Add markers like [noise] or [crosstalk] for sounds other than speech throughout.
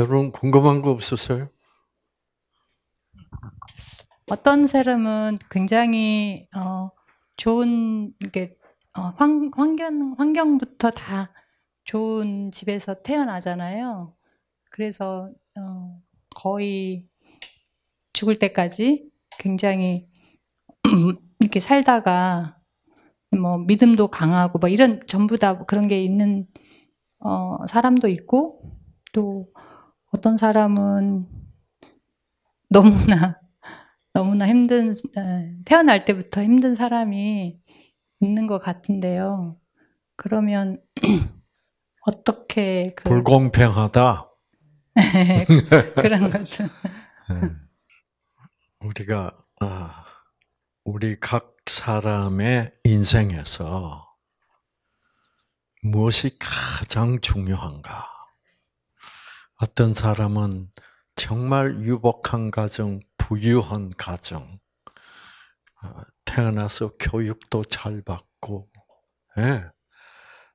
여러분 궁금한 거없었어요 어떤 세람은 굉장히 어, 좋은 이게 어, 환, 환경 환경부터 다 좋은 집에서 태어나잖아요. 그래서 어, 거의 죽을 때까지 굉장히 [clears throat] 이렇게 살다가 뭐 믿음도 강하고 뭐 이런 전부 다 그런 게 있는 어, 사람도 있고 또 어떤 사람은 너무나 [laughs] 너무나 힘든 태어날 때부터 힘든 사람이 있는 것 같은데요. 그러면 [clears throat] 어떻게 그 불공평하다 [laughs] 그런 것들 네. 우리가 아, 우리 각 사람의 인생에서 무엇이 가장 중요한가? 어떤 사람은 정말 유복한 가정, 부유한 가정, 어, 태어나서 교육도 잘 받고, 예.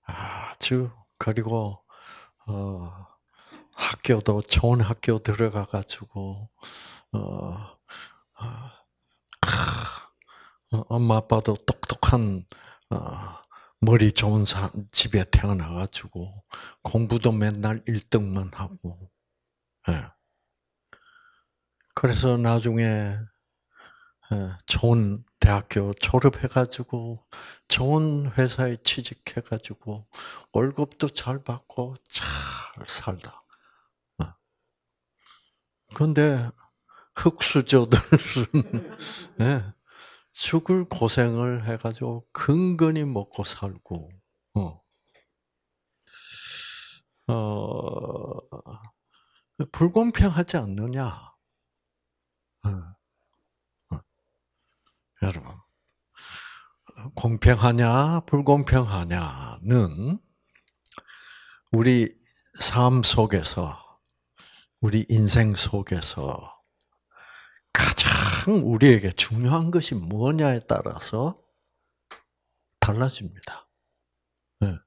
아주, 그리고, 어, 학교도 좋은 학교 들어가가지고, 어, 아, 어, 엄마 아빠도 똑똑한, 어, 머리 좋은 사 집에 태어나가지고 공부도 맨날 1등만 하고, 예. 그래서 나중에 예, 좋은 대학교 졸업해가지고 좋은 회사에 취직해가지고 월급도 잘 받고 잘 살다. 예. 근데 흑수저들은 [laughs] 죽을 고생을 해가지고 근근히 먹고 살고, 어. 어, 불공평하지 않느냐. 어. 어. 여러분, 공평하냐, 불공평하냐는 우리 삶 속에서, 우리 인생 속에서 가장 가장 우리에게 중요한 것이 뭐냐에 따라서 달라집니다. 네.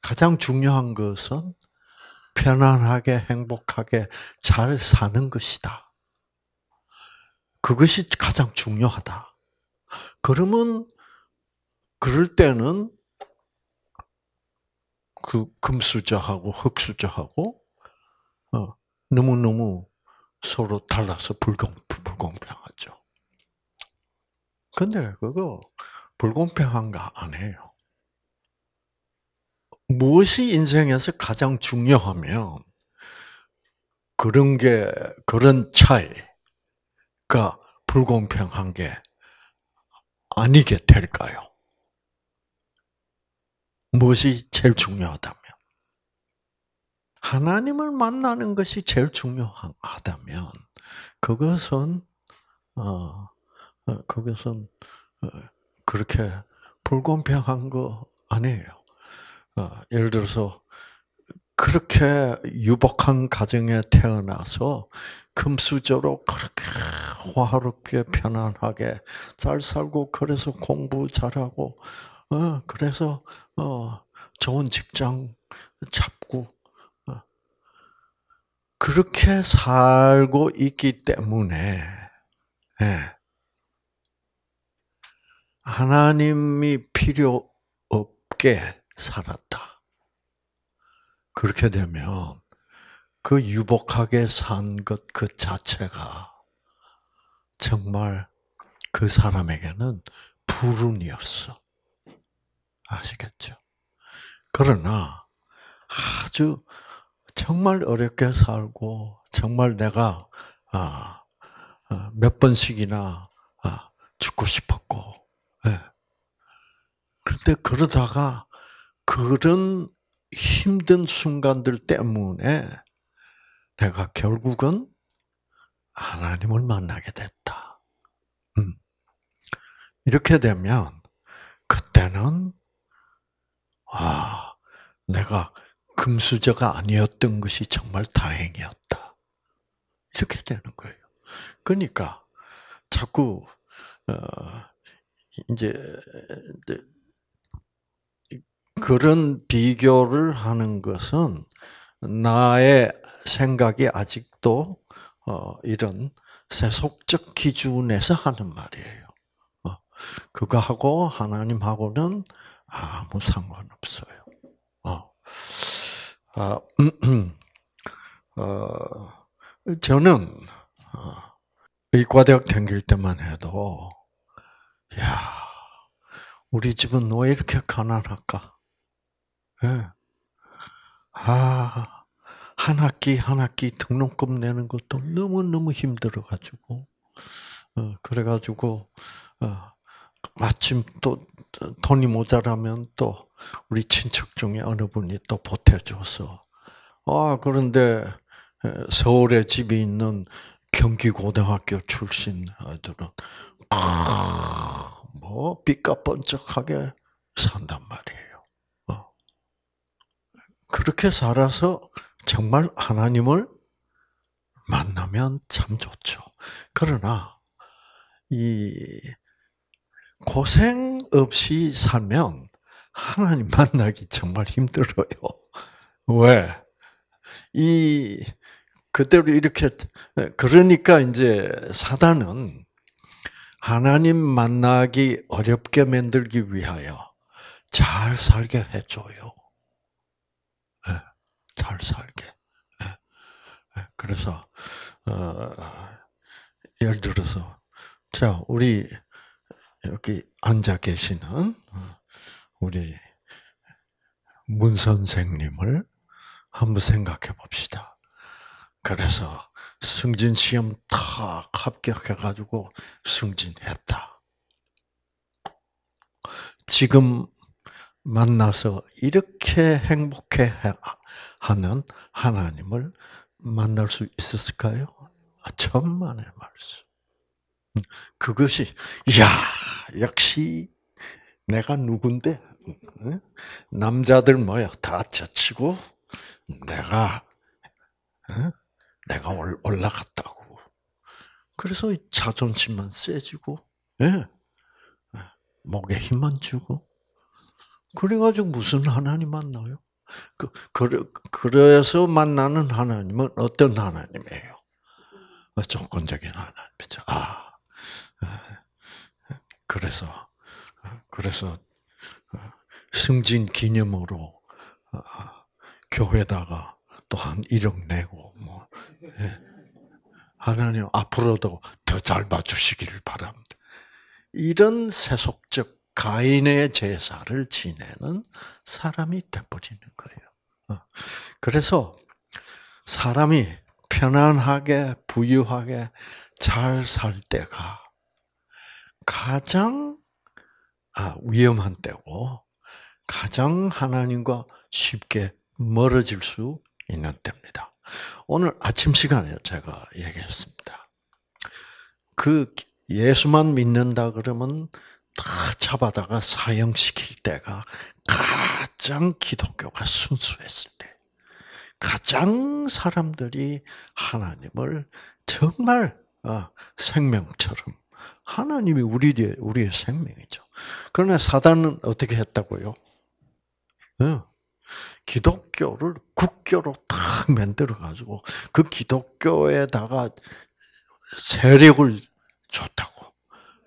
가장 중요한 것은 편안하게 행복하게 잘 사는 것이다. 그것이 가장 중요하다. 그러면 그럴 때는 그 금수저하고 흙수저하고 어, 너무너무 서로 달라서 불공, 불공평하죠. 근데 그거 불공평한가 안 해요. 무엇이 인생에서 가장 중요하면 그런 게 그런 차이가 불공평한 게 아니게 될까요? 무엇이 제일 중요하다 하나님을 만나는 것이 제일 중요하다면 그것은 어, 어 그것은 어, 그렇게 불공평한 거 아니에요. 어, 예를 들어서 그렇게 유복한 가정에 태어나서 금수저로 그렇게 화롭게 편안하게 잘 살고 그래서 공부 잘하고 그래서 좋은 직장 잡 그렇게 살고 있기 때문에 예. 하나님이 필요 없게 살았다. 그렇게 되면 그 유복하게 산 것 그 자체가 정말 그 사람에게는 불운이었어. 아시겠죠? 그러나 아주 정말 어렵게 살고 정말 내가 아, 아, 몇 번씩이나 아, 죽고 싶었고 예. 그런데 그러다가 그런 힘든 순간들 때문에 내가 결국은 하나님을 만나게 됐다. 음. 이렇게 되면 그때는 아 내가 금수저가 아니었던 것이 정말 다행이었다. 이렇게 되는 거예요. 그러니까 자꾸 어, 이제 그런 비교를 하는 것은 나의 생각이 아직도 어, 이런 세속적 기준에서 하는 말이에요. 어, 그거하고 하나님하고는 아무 상관없어요. 어. 어, [clears throat] 어, 저는 의과대학 어, 다길 때만 해도 야 우리 집은 왜 이렇게 가난할까? 네. 아, 한 학기 한 학기 등록금 내는 것도 너무너무 힘들어가지고, 어, 그래가지고, 어, 마침 또 돈이 모자라면 또 우리 친척 중에 어느 분이 또 보태줘서 아 그런데 서울에 집이 있는 경기고등학교 출신 아들은 뭐 빛과 번쩍하게 산단 말이에요. 어. 그렇게 살아서 정말 하나님을 만나면 참 좋죠. 그러나 이 고생 없이 살면 하나님 만나기 정말 힘들어요. [laughs] 왜? 이, 그대로 이렇게, 그러니까 이제 사단은 하나님 만나기 어렵게 만들기 위하여 잘 살게 해줘요. 예, 잘 살게. 예, 예, 그래서, 어, 예를 들어서, 자, 우리 여기 앉아 계시는, 어, 우리 문 선생님을 한번 생각해 봅시다. 그래서 승진 시험 탁 합격해가지고 승진했다. 지금 만나서 이렇게 행복해 하는 하나님을 만날 수 있었을까요? 천만의 말씀. 그것이, 야 역시 내가 누군데? 남자들 뭐야 다 제치고 내가 내가 올라갔다고. 그래서 자존심만 세지고, 예? 목에 힘만 주고. 그래가지고 무슨 하나님 만나요? 그, 그래, 그래서 만나는 하나님은 어떤 하나님이에요? 조건적인 하나님이죠. 아, 예. 그래서, 그래서 승진 기념으로 어, 교회다가 또한 1억 내고 뭐 예. 하나님 앞으로도 더 잘 봐주시기를 바랍니다. 이런 세속적 가인의 제사를 지내는 사람이 돼버리는 거예요. 어, 그래서 사람이 편안하게 부유하게 잘 살 때가 가장 아, 위험한 때고 가장 하나님과 쉽게 멀어질 수 있는 때입니다. 오늘 아침 시간에 제가 얘기했습니다. 그 예수만 믿는다 그러면 다 잡아다가 사형시킬 때가 가장 기독교가 순수했을 때, 가장 사람들이 하나님을 정말 어, 생명처럼 하나님이 우리의, 우리의 생명이죠. 그러나 사단은 어떻게 했다고요? 예. 기독교를 국교로 탁 만들어가지고 그 기독교에다가 세력을 줬다고.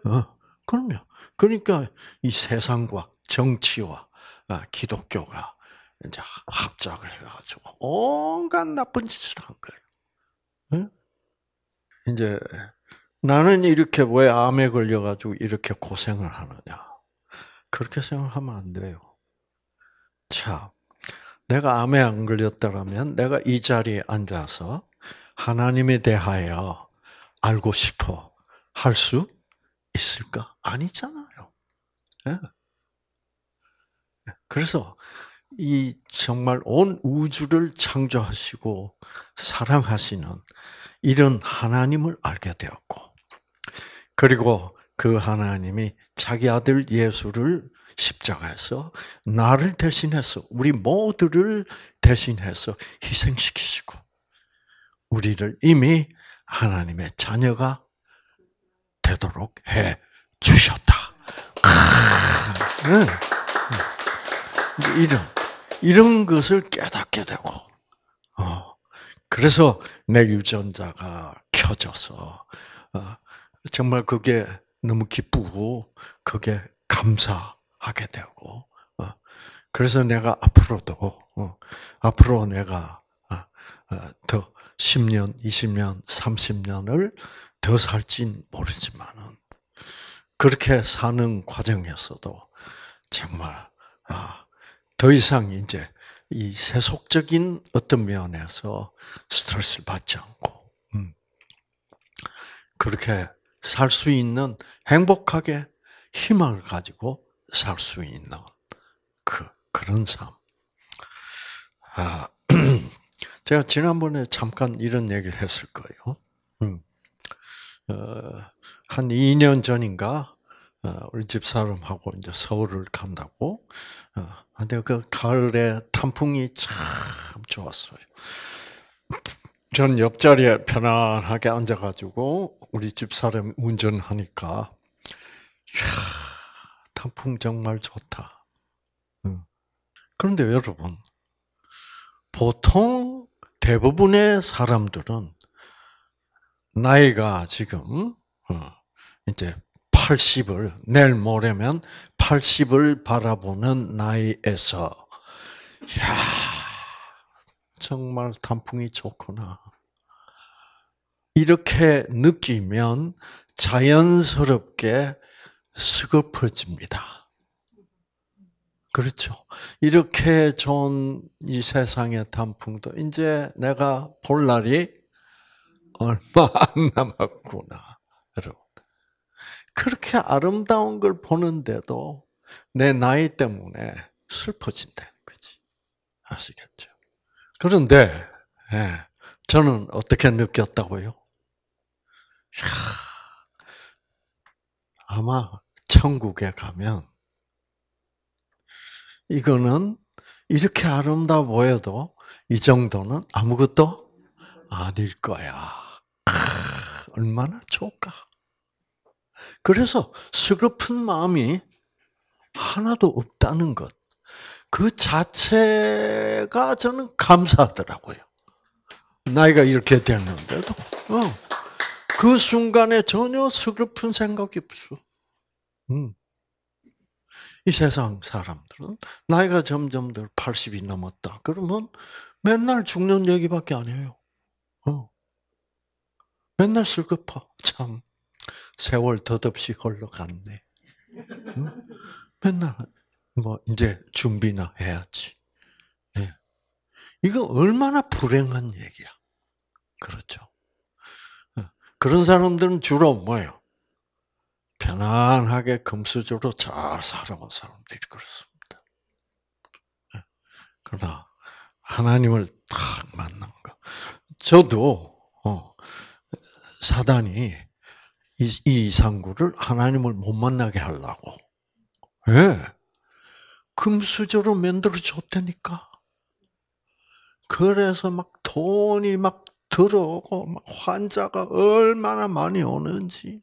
어, 그럼요. 그러니까 이 세상과 정치와 아, 기독교가 이제 합작을 해가지고 온갖 나쁜 짓을 한 거예요. 예? 이제 나는 이렇게 왜 암에 걸려가지고 이렇게 고생을 하느냐. 그렇게 생각하면 안 돼요. 자, 내가 암에 안걸렸더면 내가 이 자리에 앉아서 하나님에 대하여 알고 싶어 할 수 있을까? 아니잖아요. 예. 예. 그래서 이 정말 온 우주를 창조하시고 사랑하시는 이런 하나님을 알게 되었고, 그리고 그 하나님이 자기 아들 예수를 십자가에서 나를 대신해서 우리 모두를 대신해서 희생시키시고 우리를 이미 하나님의 자녀가 되도록 해 주셨다. 이런 이런 것을 깨닫게 되고 어. 그래서 내 유전자가 켜져서 어, 정말 그게 너무 기쁘고 그게 감사하게 되고 어. 그래서 내가 앞으로도 어. 앞으로 내가 어, 더 10년, 20년, 30년을 더 살진 모르지만은 그렇게 사는 과정에서도 정말 아, 더 이상 이제 이 세속적인 어떤 면에서 스트레스를 받지 않고 음. 그렇게 살수 있는 행복하게 희망을 가지고 살 수 있는 그 그런 삶. 아, [clears throat] 제가 지난번에 잠깐 이런 얘기를 했을 거예요. 음. 어, 한 2년 전인가 어, 우리 집 사람하고 이제 서울을 간다고. 어, 근데 그 가을에 단풍이 참 좋았어요. 전 옆자리에 편안하게 앉아가지고 우리 집사람 운전하니까 이야, 단풍 정말 좋다. 그런데 여러분 보통 대부분의 사람들은 나이가 지금 이제 80을 내일 모레면 80을 바라보는 나이에서 야 정말 단풍이 좋구나. 이렇게 느끼면 자연스럽게 스거퍼집니다. 그렇죠. 이렇게 좋은 이 세상의 단풍도 이제 내가 볼 날이 얼마 안 남았구나. 여러분. 그렇게 아름다운 걸 보는데도 내 나이 때문에 슬퍼진다는 거지. 아시겠죠? 그런데 예, 저는 어떻게 느꼈다고요? 아마 천국에 가면 이거는 이렇게 아름다워 보여도 이 정도는 아무것도 아닐 거야. 얼마나 좋을까. 그래서 서픈 마음이 하나도 없다는 것. 그 자체가 저는 감사하더라고요. 나이가 이렇게 됐는데도. 어. 그 순간에 전혀 서픈 생각이 없어. 음. 이 세상 사람들은 나이가 점점 들 80이 넘었다. 그러면 맨날 죽는 얘기밖에 안 해요. 어. 맨날 슬퍼. 참 세월 덧없이 흘러갔네. 응? 음. 맨날 뭐 이제 준비나 해야지. 네. 이거 얼마나 불행한 얘기야. 그렇죠. 예. 그런 사람들은 주로 뭐예요? 편안하게 금수저로 잘 살아온 사람들이 그렇습니다. 예. 그러나 하나님을 딱 만난 거. 저도 어, 사단이 이, 이 상구를 하나님을 못 만나게 하려고. 예. 네. 금수저로 만들어 줬다니까. 그래서 막 돈이 막 들어오고 막 환자가 얼마나 많이 오는지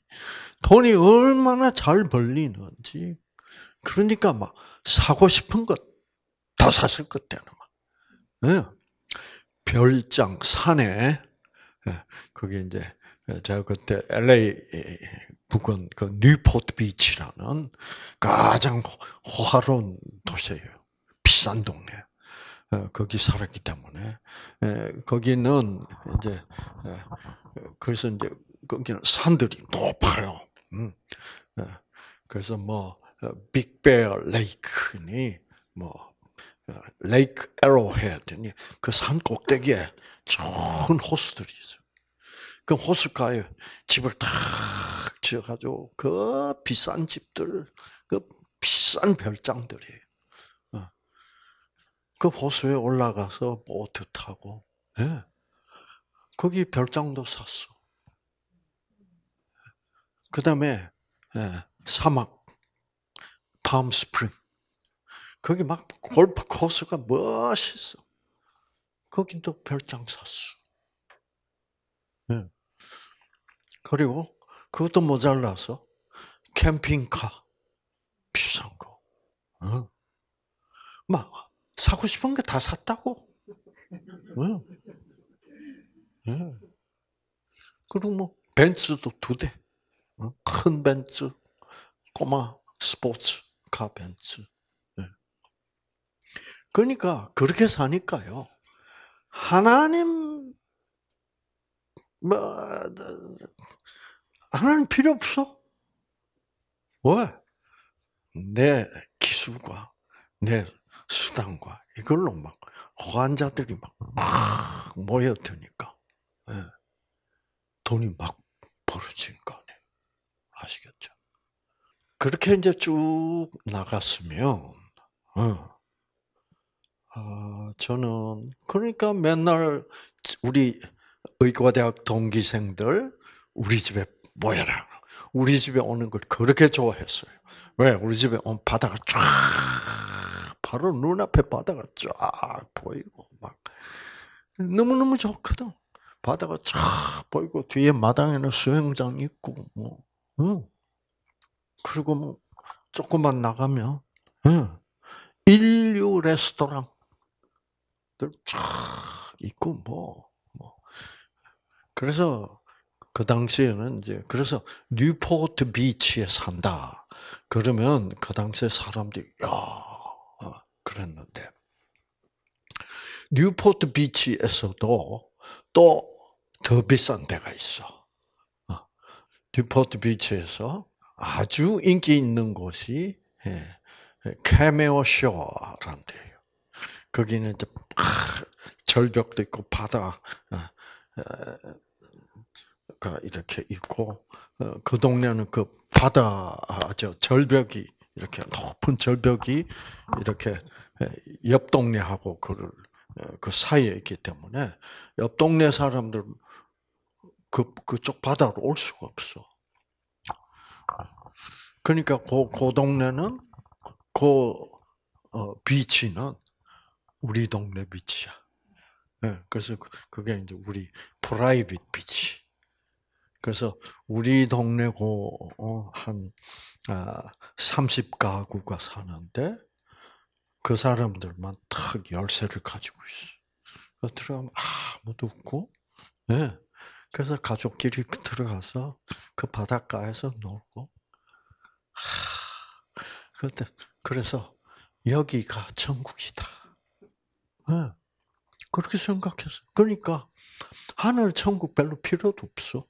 돈이 얼마나 잘 벌리는지 그러니까 막 사고 싶은 것 다 샀을 그때는 막 네. 별장 산에 예. 그게 이제 제가 그때 LA 북은 그 뉴포트 비치라는 가장 호화로운 도시예요. 비싼 동네. 어, 거기 살았기 때문에 거기는 이제 그래서 이제 거기는 산들이 높아요. 음. 그래서 뭐 어, 빅베어 레이크니 뭐 어, 레이크 에로헤드니 그 산 꼭대기에 좋은 호수들이 있어요. 그 호숫가에 집을 탁 지어가지고 그 비싼 집들, 그 비싼 별장들이 어, 그 호수에 올라가서 보트 타고 예. 거기 별장도 샀어. 그 다음에 예, 사막 팜스프링 거기 막 골프 코스가 멋있어. 거기도 별장 샀어. 그리고 그것도 모자라서 캠핑카 비싼 거. 응? 막 사고 싶은 게 다 샀다고. 응? 응. 그리고 뭐 벤츠도 두 대. 응? 큰 벤츠, 꼬마 스포츠카 벤츠. 그러니까 그렇게 사니까요. 하나님 뭐 하나님 필요 없어. 왜? 내 기술과 내 수단과 이걸로 막 환자들이 막, 막 모여드니까 네. 예, 돈이 막 벌어진 거네. 아시겠죠? 그렇게 이제 쭉 나갔으면, 어, 어, 저는 그러니까 맨날 우리 의과대학 동기생들 우리 집에 모여라. 우리 집에 오는 걸 그렇게 좋아했어요. 왜? 우리 집에 온 바다가 쫙, 바로 눈앞에 바다가 쫙 보이고, 막, 너무너무 좋거든. 바다가 쫙 보이고, 뒤에 마당에는 수영장 있고, 뭐, 응. 그리고 뭐, 조금만 나가면, 응. 인류 레스토랑, 들쫙 있고, 뭐, 뭐. 그래서, 그 당시에는 이제 그래서 뉴포트 비치에 산다. 그러면 그 당시에 사람들이 야 어, 그랬는데 뉴포트 비치에서도 또 더 비싼 데가 있어. 어, 뉴포트 비치에서 아주 인기 있는 곳이 예, 예, 캐메오 쇼란 데예요. 거기는 이제 절벽도 있고 바다 어, 바다가 이렇게 있고 어, 그 동네는 그 바다 아, 저 절벽이 이렇게 높은 절벽이 이렇게 예, 옆 동네하고 그를 어, 그 사이에 있기 때문에 옆 동네 사람들 그 그쪽 바다로 올 수가 없어. 그러니까 그, 그 동네는 그 어, 비치는 우리 동네 비치야. 네, 그래서 그, 그게 이제 우리 프라이빗 비치. 그래서 우리 동네고 어, 한 30가구가 아, 사는데 그 사람들만 탁 열쇠를 가지고 있어. 들어가면 아무도 없고, 네. 그래서 가족끼리 들어가서 그 바닷가에서 놀고, 그때 그래서 여기가 천국이다. 네. 그렇게 생각했어. 그러니까 하늘 천국 별로 필요도 없어.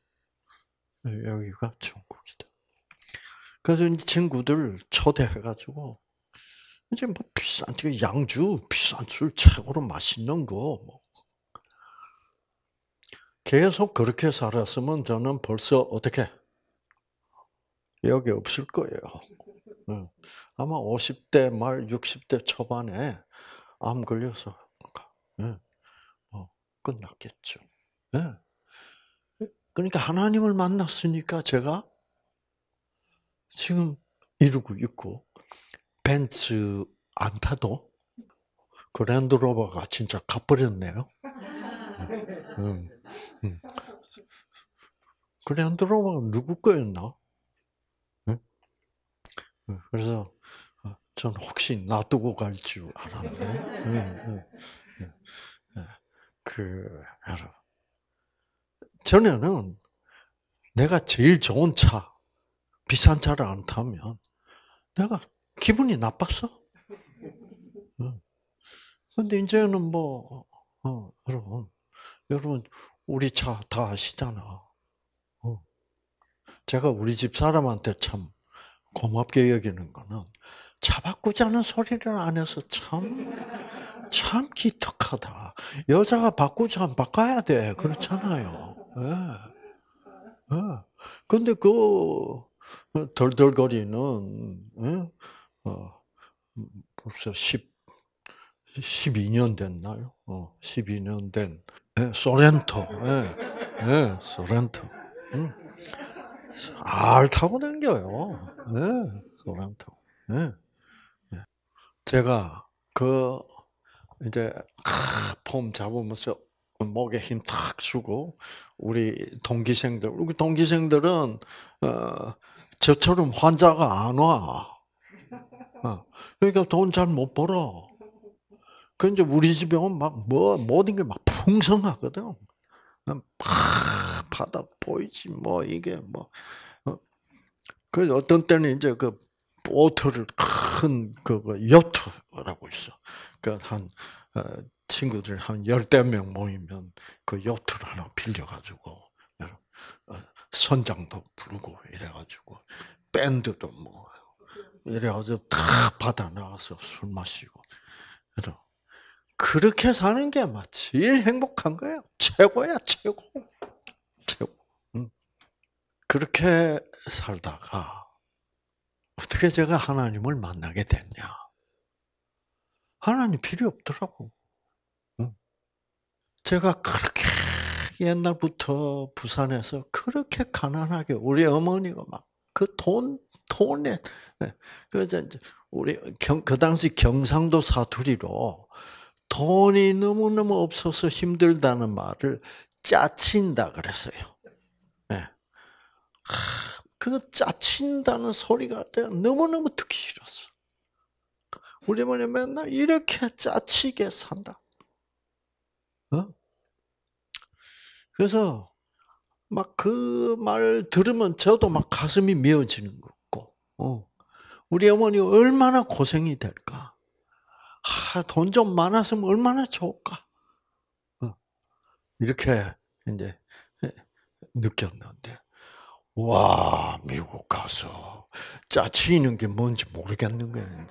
여기가 중국이다. 그래서 이 친구들 초대해가지고 이제 뭐 비싼 양주 비싼 술 최고로 맛있는 거 뭐. 계속 그렇게 살았으면 저는 벌써 어떻게 여기 없을 거예요. 아마 50대 말 60대 초반에 암 걸려서 뭐 끝났겠죠. 그러니까 하나님을 만났으니까 제가 지금 이루고 있고 벤츠 안 타도 그랜드로버가 진짜 가버렸네요. 음, 음. 음. 그랜드로버 누구 거였나? 응? 그래서 어, 전 혹시 놔두고 갈 줄 알았네. 응, 응, 그 여러분 전에는 내가 제일 좋은 차, 비싼 차를 안 타면 내가 기분이 나빴어. 근데 이제는 뭐, 어, 어 여러분, 여러분, 우리 차 다 아시잖아. 어. 제가 우리 집 사람한테 참 고맙게 여기는 거는 차 바꾸자는 소리를 안 해서 참, 참 기특하다. 여자가 바꾸자 안 바꿔야 돼. 그렇잖아요. 예. 예. 근데 그, 그 덜덜거리는 예? 어, 벌써 10 12년 됐나요? 12년 어, 된 예, 소렌토, 예, 예 소렌토. 응. 음. 잘 타고 댕겨요 예, 소렌토. 예. 예. 제가 그 이제 아, 폼 잡으면서 목에 힘 탁 주고 우리 동기생들 우리 동기생들은 어, 저처럼 환자가 안 와. 어, 그러니까 돈잘못 벌어. 그 이제 우리 집에 오면 막뭐 모든 게 막 풍성하거든. 막 어, 바다 보이지 뭐 이게 뭐. 어, 그래서 어떤 때는 이제 그 보트를 큰그 요트라고 있어. 그한 그러니까 그 어, 친구들 한 열댓 명 모이면 그 요트를 하나 빌려가지고, 어, 선장도 부르고 이래가지고, 밴드도 뭐, 이래가지고 다 받아 나가서 술 마시고. 그렇게 사는 게 제일 행복한 거예요. 최고야, 최고. 최고. 음. 그렇게 살다가, 어떻게 제가 하나님을 만나게 됐냐. 하나님 필요 없더라고. 제가 그렇게 옛날부터 부산에서 그렇게 가난하게 우리 어머니가 막 그 돈 돈에 네. 그래서 우리 경, 그 당시 경상도 사투리로 돈이 너무너무 없어서 힘들다는 말을 짜친다 그랬어요. 네. 그 짜친다는 소리가 너무너무 듣기 싫었어. 우리 어머니 맨날 이렇게 짜치게 산다. 어? 그래서 막 그 말 들으면 저도 막 가슴이 미어지는 거고, 어. 우리 어머니 얼마나 고생이 될까? 돈 좀 많았으면 얼마나 좋을까? 어. 이렇게 이제 느꼈는데, 와, 미국 가서 짜치는 게 뭔지 모르겠는 거예요.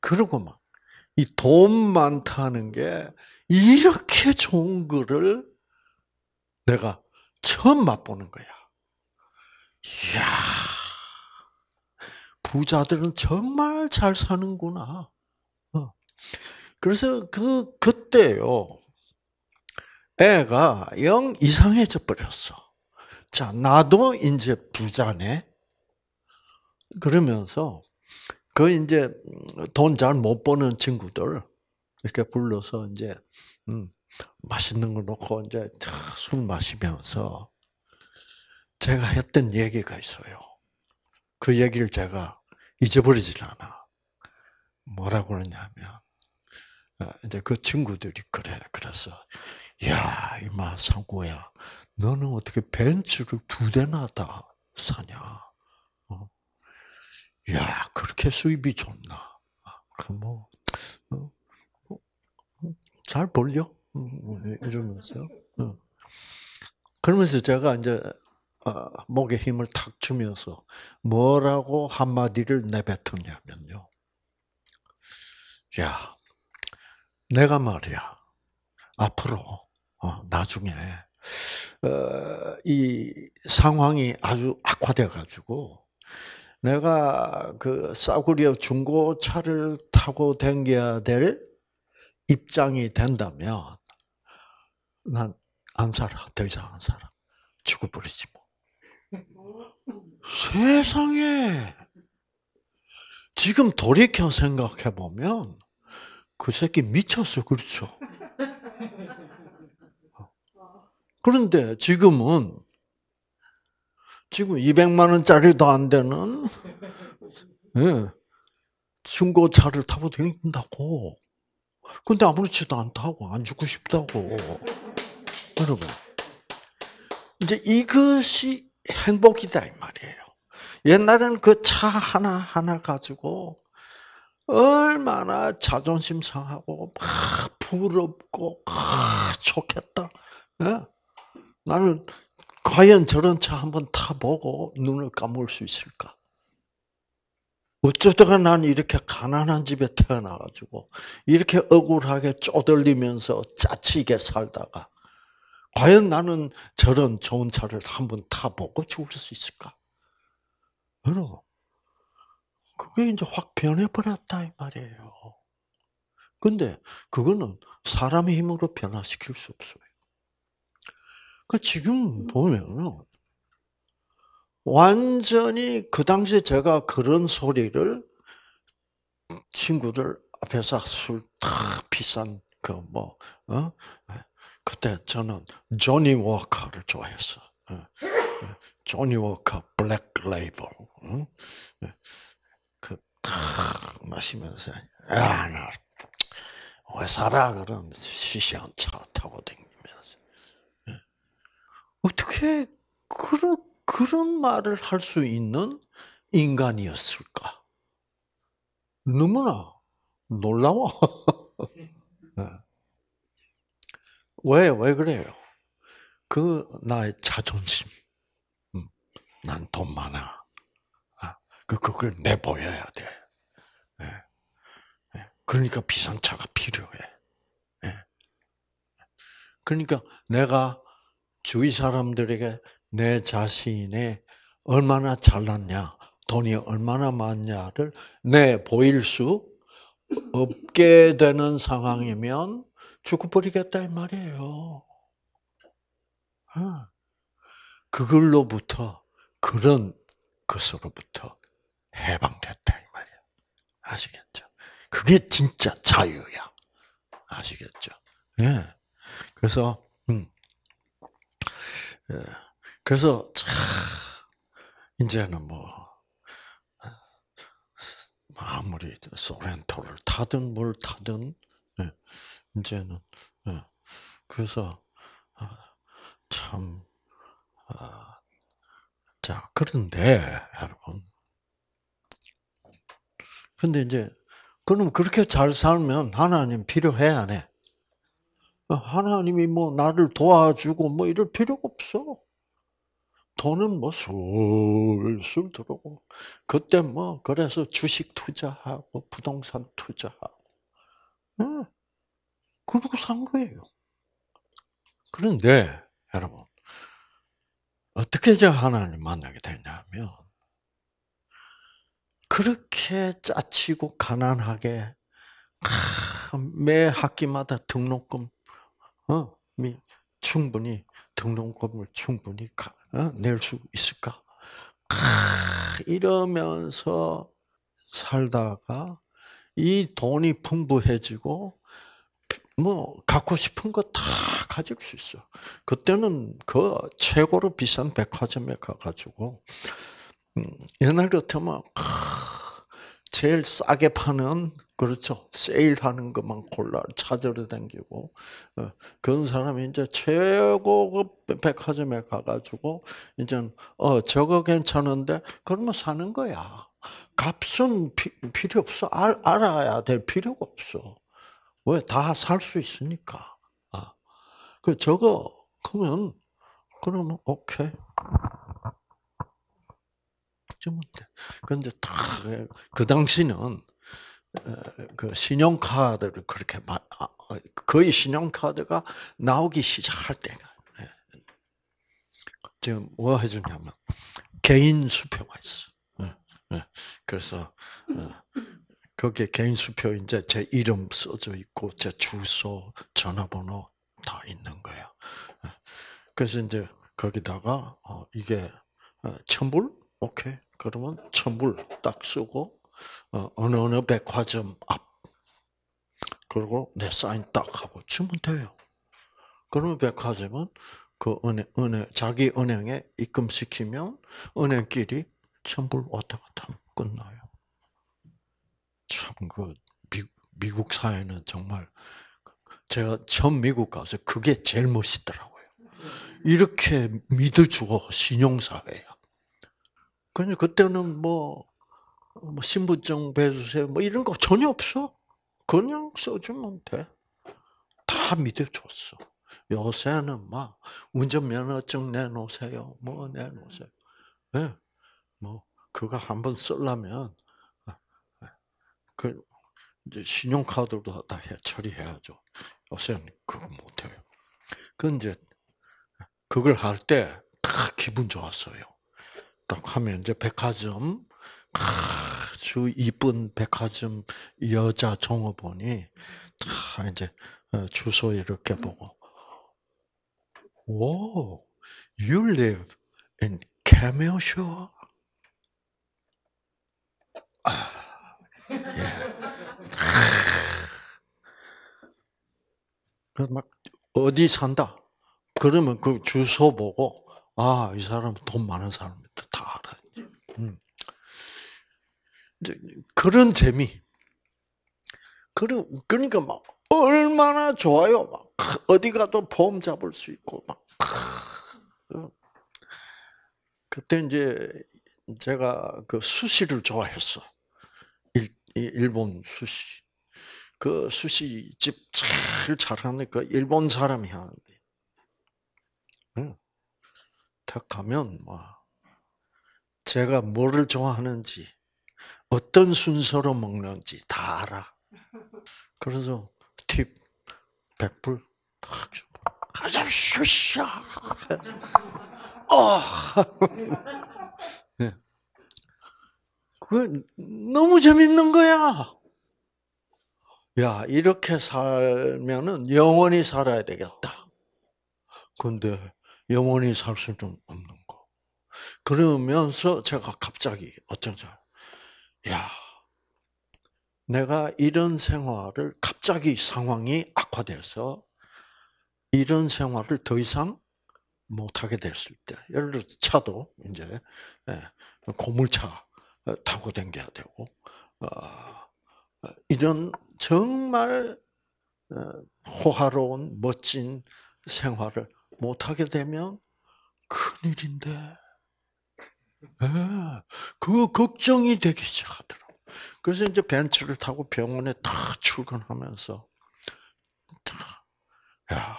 그러고 막 이돈 많다는 게 이렇게 좋은 거를 내가 처음 맛보는 거야. 이야, 부자들은 정말 잘 사는구나. 어. 그래서 그, 그때요, 애가 영 이상해져 버렸어. 자, 나도 이제 부자네? 그러면서 그 이제 음, 돈잘 못 버는 친구들 이렇게 불러서 이제 음, 맛있는 거 놓고 이제 술 마시면서 제가 했던 얘기가 있어요. 그 얘기를 제가 잊어버리질 않아. 뭐라고 그러냐면 어, 이제 그 친구들이 그래 그래서 야 이마 상구야 너는 어떻게 벤츠를 두 대나 다 사냐? 야, 그렇게 수입이 좋나. 그 뭐, 잘 벌려? 음, 예, 이러면서. 음. 그러면서 제가 이제 아, 목에 힘을 탁 주면서 뭐라고 한마디를 내뱉었냐면요. 야, 내가 말이야. 앞으로, 어, 나중에, 어, 이 상황이 아주 악화돼가지고, 내가 그 싸구려 중고차를 타고 댕겨야 될 입장이 된다면 난 안 살아. 더 이상 안 살아. 죽어버리지 뭐. 세상에 지금 돌이켜 생각해 보면 그 새끼 미쳤어. 그렇죠? 그런데 지금은 지금 200만 원짜리도 안 되는 네. 중고차를 타고 다닌다고. 근데 아무렇지도 않다고 안 죽고 싶다고. 여러분 이제 이것이 행복이다 이 말이에요. 옛날에는 그 차 하나 하나 가지고 얼마나 자존심 상하고 막 부럽고 아, 좋겠다. 예? 나는 과연 저런 차 한번 타보고 눈을 감을 수 있을까? 어쩌다가 난 이렇게 가난한 집에 태어나가지고 이렇게 억울하게 쪼들리면서 짜치게 살다가 과연 나는 저런 좋은 차를 한번 타보고 죽을 수 있을까? 여러분, 그게 이제 확 변해버렸다 이 말이에요. 근데 그거는 사람의 힘으로 변화시킬 수 없어요. 그 지금 보면 은 완전히 그 당시에 제가 그런 소리를 친구들 앞에서 술탁 비싼 그 뭐 어? 예. 그때 저는 조니 워커를 좋아했어. 예. 예. 조니 워커 블랙 레이블. 그탁 마시면서 야, 나왜 살아? 그런 시시한 차 타고 댕 어떻게 그런 그런 말을 할 수 있는 인간이었을까? 너무나 놀라워. [laughs] 네. 왜, 왜 그래요? 그 나의 자존심. 음, 난돈 많아. 아, 그, 그, 그걸 내보여야 돼. 예. 예. 그러니까 비싼 차가 필요해. 예. 그러니까 내가 주위 사람들에게 내자신이 얼마나 잘났냐, 돈이 얼마나 많냐를 내 보일 수 없게 되는 상황이면 죽어버리겠다 이 말이에요. 그걸로부터 그런 것으로부터 해방됐다 이 말이야. 아시겠죠? 그게 진짜 자유야. 아시겠죠? 예. 그래서 예. 그래서 참 이제는 뭐 아, 아무리 소렌토를 타든 뭘 타든 예, 이제는 예. 그래서 아, 참 아, 자, 그런데, 여러분. 근데 이제, 그럼 그렇게 잘 살면 하나님 필요해, 안 해? 어, 하나님이 뭐 나를 도와주고 뭐 이럴 필요가 없어. 돈은 뭐 술술 들어오고 그때 뭐 그래서 주식 투자하고 부동산 투자하고 응. 예. 그러고 산 거예요. 그런데 여러분 어떻게 제가 하나님 만나게 되냐면 그렇게 짜치고 가난하게 매 학기마다 등록금 어, 충분히 등록금을 충분히 어? 낼수 있을까? 크, 이러면서 살다가 이 돈이 풍부해지고 뭐 갖고 싶은 거 다 가질 수 있어. 그때는 그 최고로 비싼 백화점에 가가지고 음, 옛날 같으면 크, 제일 싸게 파는 그렇죠. 세일하는 것만 골라 찾으러 다니고 어, 그런 사람이 이제 최고급 백화점에 가가지고 이제 어 저거 괜찮은데 그러면 사는 거야. 값은 피, 필요 없어. 알, 알아야 될 필요가 없어. 왜 다 살 수 있으니까. 아, 그 저거 그러면 그러면 오케이. 주 그런데 딱그 당시는 그 신용카드를 그렇게 아, 어, 거의 신용카드가 나오기 시작할 때가 예. 지금 뭐 해주냐면 개인 수표가 있어. 예, 예. 그래서 어, 거기에 개인 수표 이제 제 이름 써져 있고 제 주소, 전화번호 다 있는 거예요. 그래서 이제 거기다가 어, 이게 천불 오케이 그러면 천불 딱 쓰고 어, 어느 어느 백화점 앞. 그리고 내 사인 딱 하고 주면 돼요. 그러면 백화점은 그 은행, 은행, 자기 은행에 입금시키면 은행끼리 첨불 왔다 갔다 하면 끝나요. 참, 그, 미, 국 사회는 정말 제가 처음 미국 가서 그게 제일 멋있더라고요. 이렇게 믿어주어 신용사회야. 그러니까 그때는 뭐, 어, 뭐 신분증 배주세요, 뭐 이런 거 전혀 없어. 그냥 써주면 돼. 다 믿어줬어. 요새는 막 운전면허증 내놓으세요, 뭐 내놓으세요. 네. 뭐 그거 한번 쓰려면 아, 아, 그 신용카드도 다 처리해야죠. 요새는 그거 못해요. 그 이제 그걸 할 때 기분 좋았어요. 딱 하면 이제 백화점 아주 이쁜 백화점 여자 종업원이 다 이제 어, 주소 이렇게 보고, 오, you live in camel show? 아, 예. 막 어디 산다? 그러면 그 주소 보고 아 이 사람 돈 많은 사람이다 다 알아. 음. 그런 재미. 그러니까막 얼마나 좋아요. 막 어디 가도 범 잡을 수 있고 막. 그때 이제 제가 그 수시를 좋아했어. 일, 본 수시. 그 수시집 잘 잘하니까 그 일본 사람이 하는데. 응. 딱 가면, 뭐, 제가 뭐를 좋아하는지, 어떤 순서로 먹는지 다 알아. 그래서 팁1불탁 가자 슈샤. 어. [laughs] 그 너무 재밌는 거야. 야, 이렇게 살면은 영원히 살아야 되겠다. 근데 영원히 살 수는 없는 거. 그러면서 제가 갑자기 어쩌자 야, 내가 이런 생활을 갑자기 상황이 악화돼서 이런 생활을 더 이상 못하게 됐을 때, 예를 들어 서 차도 이제 예, 고물차 어, 타고 댕겨야 되고 어, 어, 이런 정말 호화로운 멋진 생활을 못하게 되면 큰일인데 예, 그 걱정이 되기 시작하더라고. 그래서 이제 벤츠를 타고 병원에 다 출근하면서 다 야,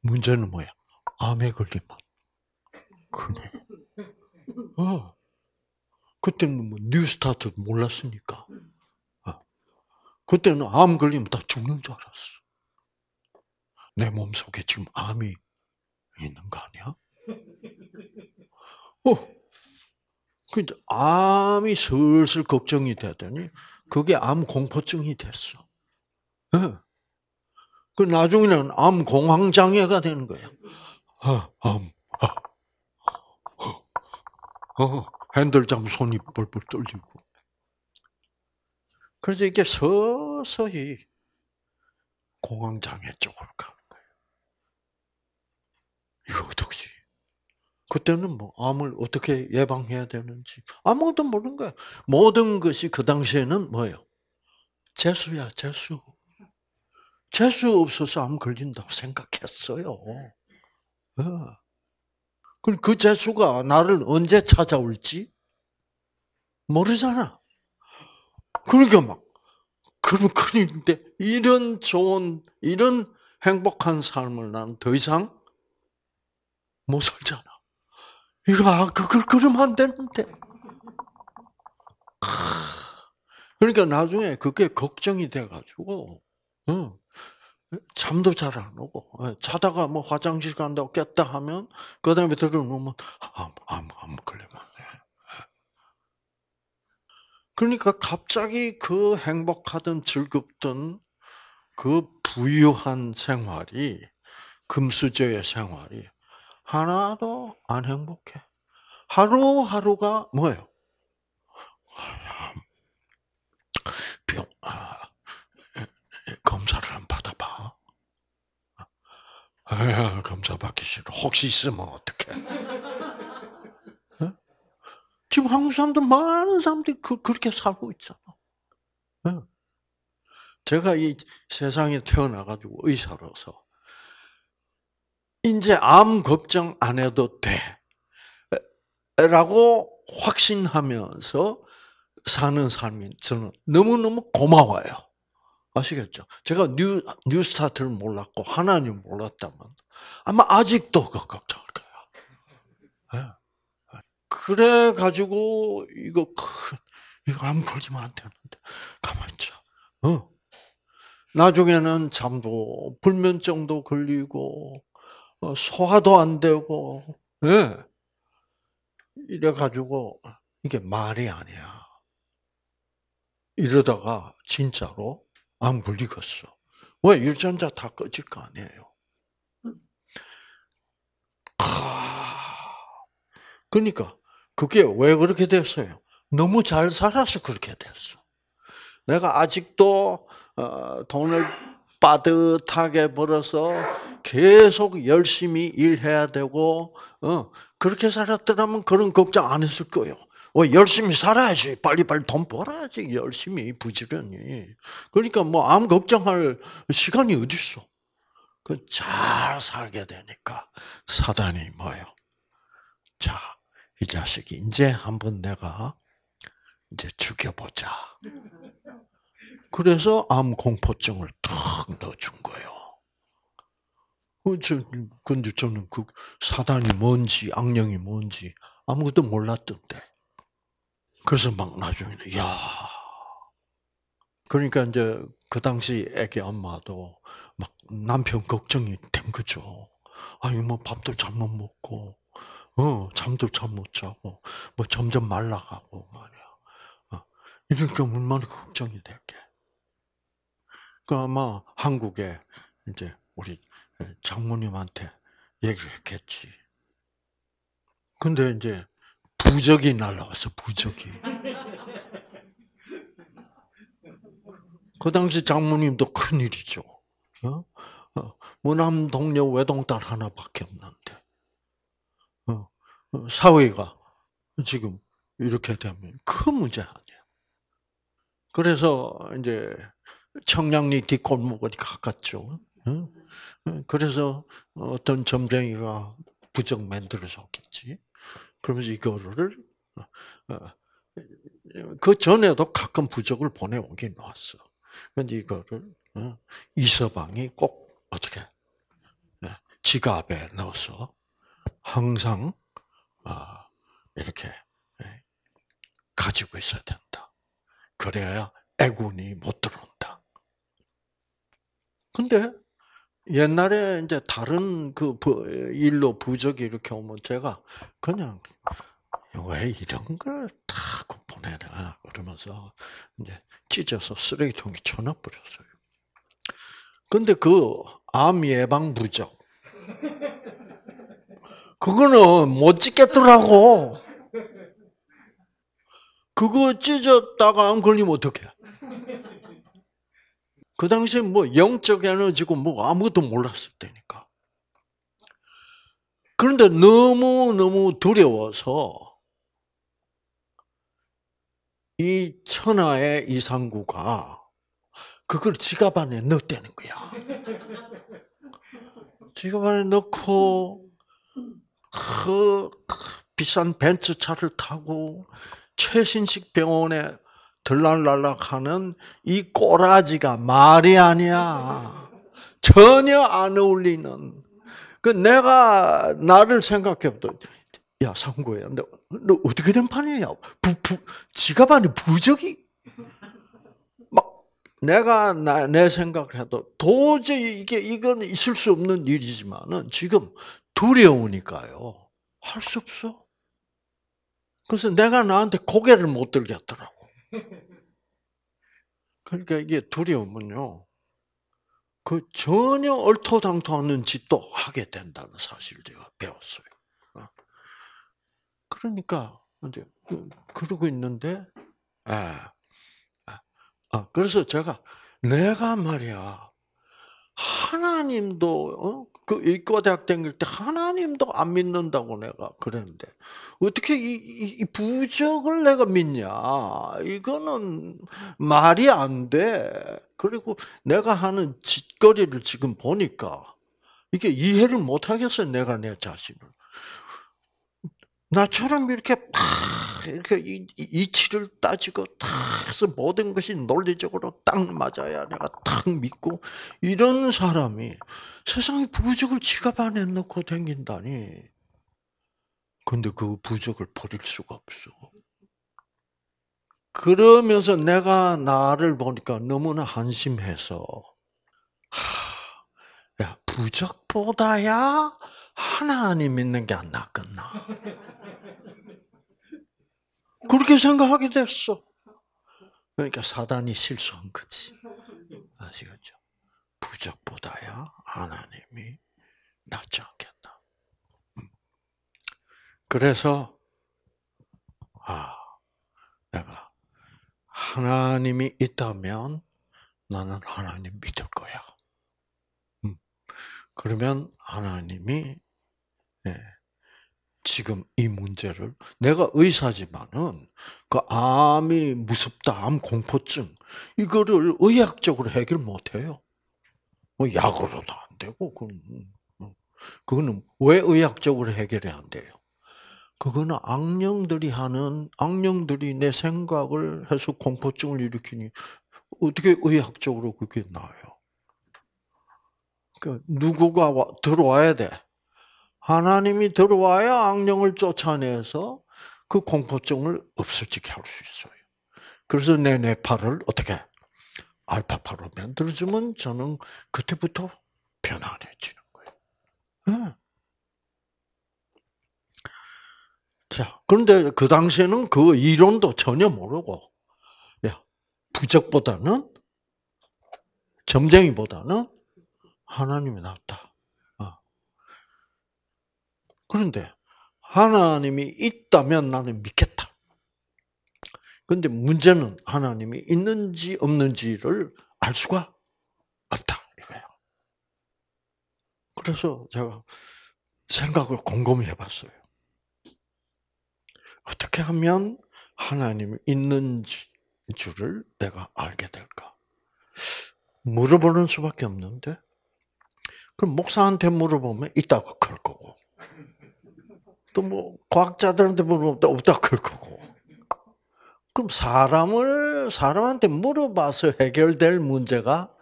문제는 뭐야? 암에 걸리면 그래. 어. 그때는 뭐 뉴스타트 몰랐으니까. 어. 그때는 암 걸리면 다 죽는 줄 알았어. 내 몸속에 지금 암이 있는 거 아니야? 근데 어. 그러니까 암이 슬슬 걱정이 되더니 그게 암 공포증이 됐어. 네. 그 나중에는 암 공황 장애가 되는 거야. 아, 암. 아, 어, 핸들 잡 손이 벌벌 떨리고. 그래서 이게 서서히 공황 장애 쪽으로 가는 거예요. 이거 어떡지 그때는 뭐 암을 어떻게 예방해야 되는지 아무것도 모르는 거야. 모든 것이 그 당시에는 뭐예요? 재수야, 재수. 재수 없어서 암 걸린다고 생각했어요. 어. 그럼 그 재수가 나를 언제 찾아올지 모르잖아. 그러니까 막 그럼 그인데 이런 좋은 이런 행복한 삶을 난 더 이상 못 살잖아. 이거 봐, 그, 그, 그러면 안 되는데. 그러니까 나중에 그게 걱정이 돼가지고, 응. 잠도 잘 안 오고, 예, 자다가 뭐 화장실 간다고 깼다 하면, 그 다음에 들어놓으면, 오면 암, 암, 암, 걸리면 안 돼. 그러니까 갑자기 그 행복하던 즐겁던 그 부유한 생활이, 금수저의 생활이 하나도 안 행복해. 하루하루가 뭐예요? 아, 음. 병, 아, 검사를 안 받아봐. 아, 검사 받기 싫어. 혹시 있으면 어떡해. 어? 지금 한국 사람들, 많은 사람들이 그, 그렇게 살고 있잖아. 어. 제가 이 세상에 태어나가지고 의사로서 이제 암 걱정 안 해도 돼. 라고 확신하면서 사는 삶이 저는 너무너무 고마워요. 아시겠죠? 제가 뉴, 뉴 스타트를 몰랐고, 하나님 몰랐다면 아마 아직도 그 걱정할 거예 예. 그래가지고, 이거, 이거 암 걸리면 안 되는데. 가만 있자. 어. 나중에는 잠도, 불면증도 걸리고, 어, 소화도 안 되고, 네. 이래가지고, 이게 말이 아니야. 이러다가 진짜로 안불리겠어왜 유전자 다 꺼질 거 아니에요. 그러니까 그게 왜 그렇게 됐어요? 너무 잘 살아서 그렇게 됐어. 내가 아직도 어, 돈을 빠듯하게 벌어서 계속 열심히 일해야 되고 어, 그렇게 살았더라면 그런 걱정 안 했을 거예요. 어, 열심히 살아야지. 빨리빨리 돈 벌어야지. 열심히 부지런히. 그러니까 뭐아 걱정할 시간이 어디 어그 잘 살게 되니까 사단이 뭐예요? 자, 이 자식이 이제 한번 내가 이제 죽여보자. 그래서 암 공포증을 탁 넣어준 거예요. 근데 저는 그 사단이 뭔지, 악령이 뭔지 아무것도 몰랐던데. 그래서 막 나중에는, 야 그러니까 이제 그 당시 애기 엄마도 막 남편 걱정이 된 거죠. 아니, 뭐 밥도 잘 못 먹고, 어, 잠도 잘 못 자고, 뭐 점점 말라가고 말이야. 어, 이러니까 얼마나 걱정이 될게. 그 아마 한국에 이제 우리 장모님한테 얘기를 했겠지. 근데 이제 부적이 날라왔어, 부적이. 그 당시 장모님도 큰일이죠. 어? 어 무남 동료 외동딸 하나밖에 없는데 어, 어 사회가 지금 이렇게 되면 큰 문제 아니야. 그래서 이제 청량리 뒷골목이 가깝죠. 그래서 어떤 점쟁이가 부적 만들어줬겠지. 그러면서 이거를 어, 어, 그 전에도 가끔 부적을 보내오긴 왔어. 그런데 이거를 어, 이서방이 꼭 어떻게 지갑에 넣어서 항상 이렇게 예, 가지고 있어야 된다. 그래야 애군이 못 들어온다. 근데 옛날에 이제 다른 그 일로 부적이 이렇게 오면 제가 그냥 왜 이런 걸다 그 보내냐 그러면서 이제 찢어서 쓰레기통에 쳐넣어버렸어요. 근데 그 암 예방 부적 그거는 못 찢겠더라고. 그거 찢었다가 안 걸리면 어떡해? 그 당시에 뭐 영적 에너지고 뭐 아무것도 몰랐을 때니까. 그런데 너무너무 두려워서 이 천하의 이상구가 그걸 지갑 안에 넣었다는 거야. [laughs] 지갑 안에 넣고 그, 그 비싼 벤츠 차를 타고 최신식 병원에 들락날락하는 이 꼬라지가 말이 아니야. 전혀 안 어울리는. 그 내가 나를 생각해도 야 상구야, 너, 너 어떻게 된 판이야? 부, 부, 지갑 안에 부적이 막 내가 나, 내 생각을 해도 도저히 이게 이건 있을 수 없는 일이지만은 지금 두려우니까요 할 수 없어. 그래서 내가 나한테 고개를 못 들겠더라고. 그러니까 이게 두려움은요. 그 전혀 얼토당토않는 짓도 하게 된다는 사실을 제가 배웠어요. 어. 그러니까 이제 그, 그러고 있는데, 아, 아, 아, 그래서 제가 내가 말이야 하나님도 어? 그일과대학 다닐 때 하나님도 안 믿는다고 내가 그랬는데 어떻게 이, 이, 이 부적을 내가 믿냐 이거는 말이 안돼 그리고 내가 하는 짓거리를 지금 보니까 이게 이해를 못 하겠어 요 내가 내 자신을 나처럼 이렇게 팍 이렇게 이치를 따지고 탁서 모든 것이 논리적으로 딱 맞아야 내가 딱 믿고 이런 사람이 세상에 부적을 지갑 안에 넣고 댕긴다니. 근데 그 부적을 버릴 수가 없어. 그러면서 내가 나를 보니까 너무나 한심해서 하, 야 부적보다야 하나님 믿는 게 안 낫겠나. 그렇게 생각하게 됐어. 그러니까 사단이 실수한 거지. 아시겠죠? 부적보다야 하나님이 낫지 않겠나. 그래서 아 내가 하나님이 있다면 나는 하나님 믿을 거야. 음. 그러면 하나님이 예, 지금 이 문제를 내가 의사지만은 그 암이 무섭다, 암 공포증 이거를 의학적으로 해결 못해요. 뭐 약으로도 안 되고 그건 어. 그거는 왜 의학적으로 해결이 안 돼요? 그거는 악령들이 하는 악령들이 내 생각을 해서 공포증을 일으키니 어떻게 의학적으로 그게 나아요? 그러니까 누구가 와, 들어와야 돼. 하나님이 들어와야 악령을 쫓아내서 그 공포증을 없어지게 할 수 있어요. 그래서 내 뇌파를 어떻게 알파파로 만들어주면 저는 그때부터 편안해지는 거예요. 예. 자, 그런데 그 당시에는 그 이론도 전혀 모르고, 야, 부적보다는, 점쟁이보다는 하나님이 낫다. 그런데 하나님이 있다면 나는 믿겠다. 그런데 문제는 하나님이 있는지 없는지를 알 수가 없다 이거예요. 그래서 제가 생각을 곰곰이 해봤어요. 어떻게 하면 하나님 있는지 줄을 내가 알게 될까? 물어보는 수밖에 없는데, 그럼 목사한테 물어보면 있다고 그럴 거고, 또뭐 과학자들한테 물어보면 없다 그럴 거고. 그럼 사람을 사람한테 물어봐서 해결될 문제가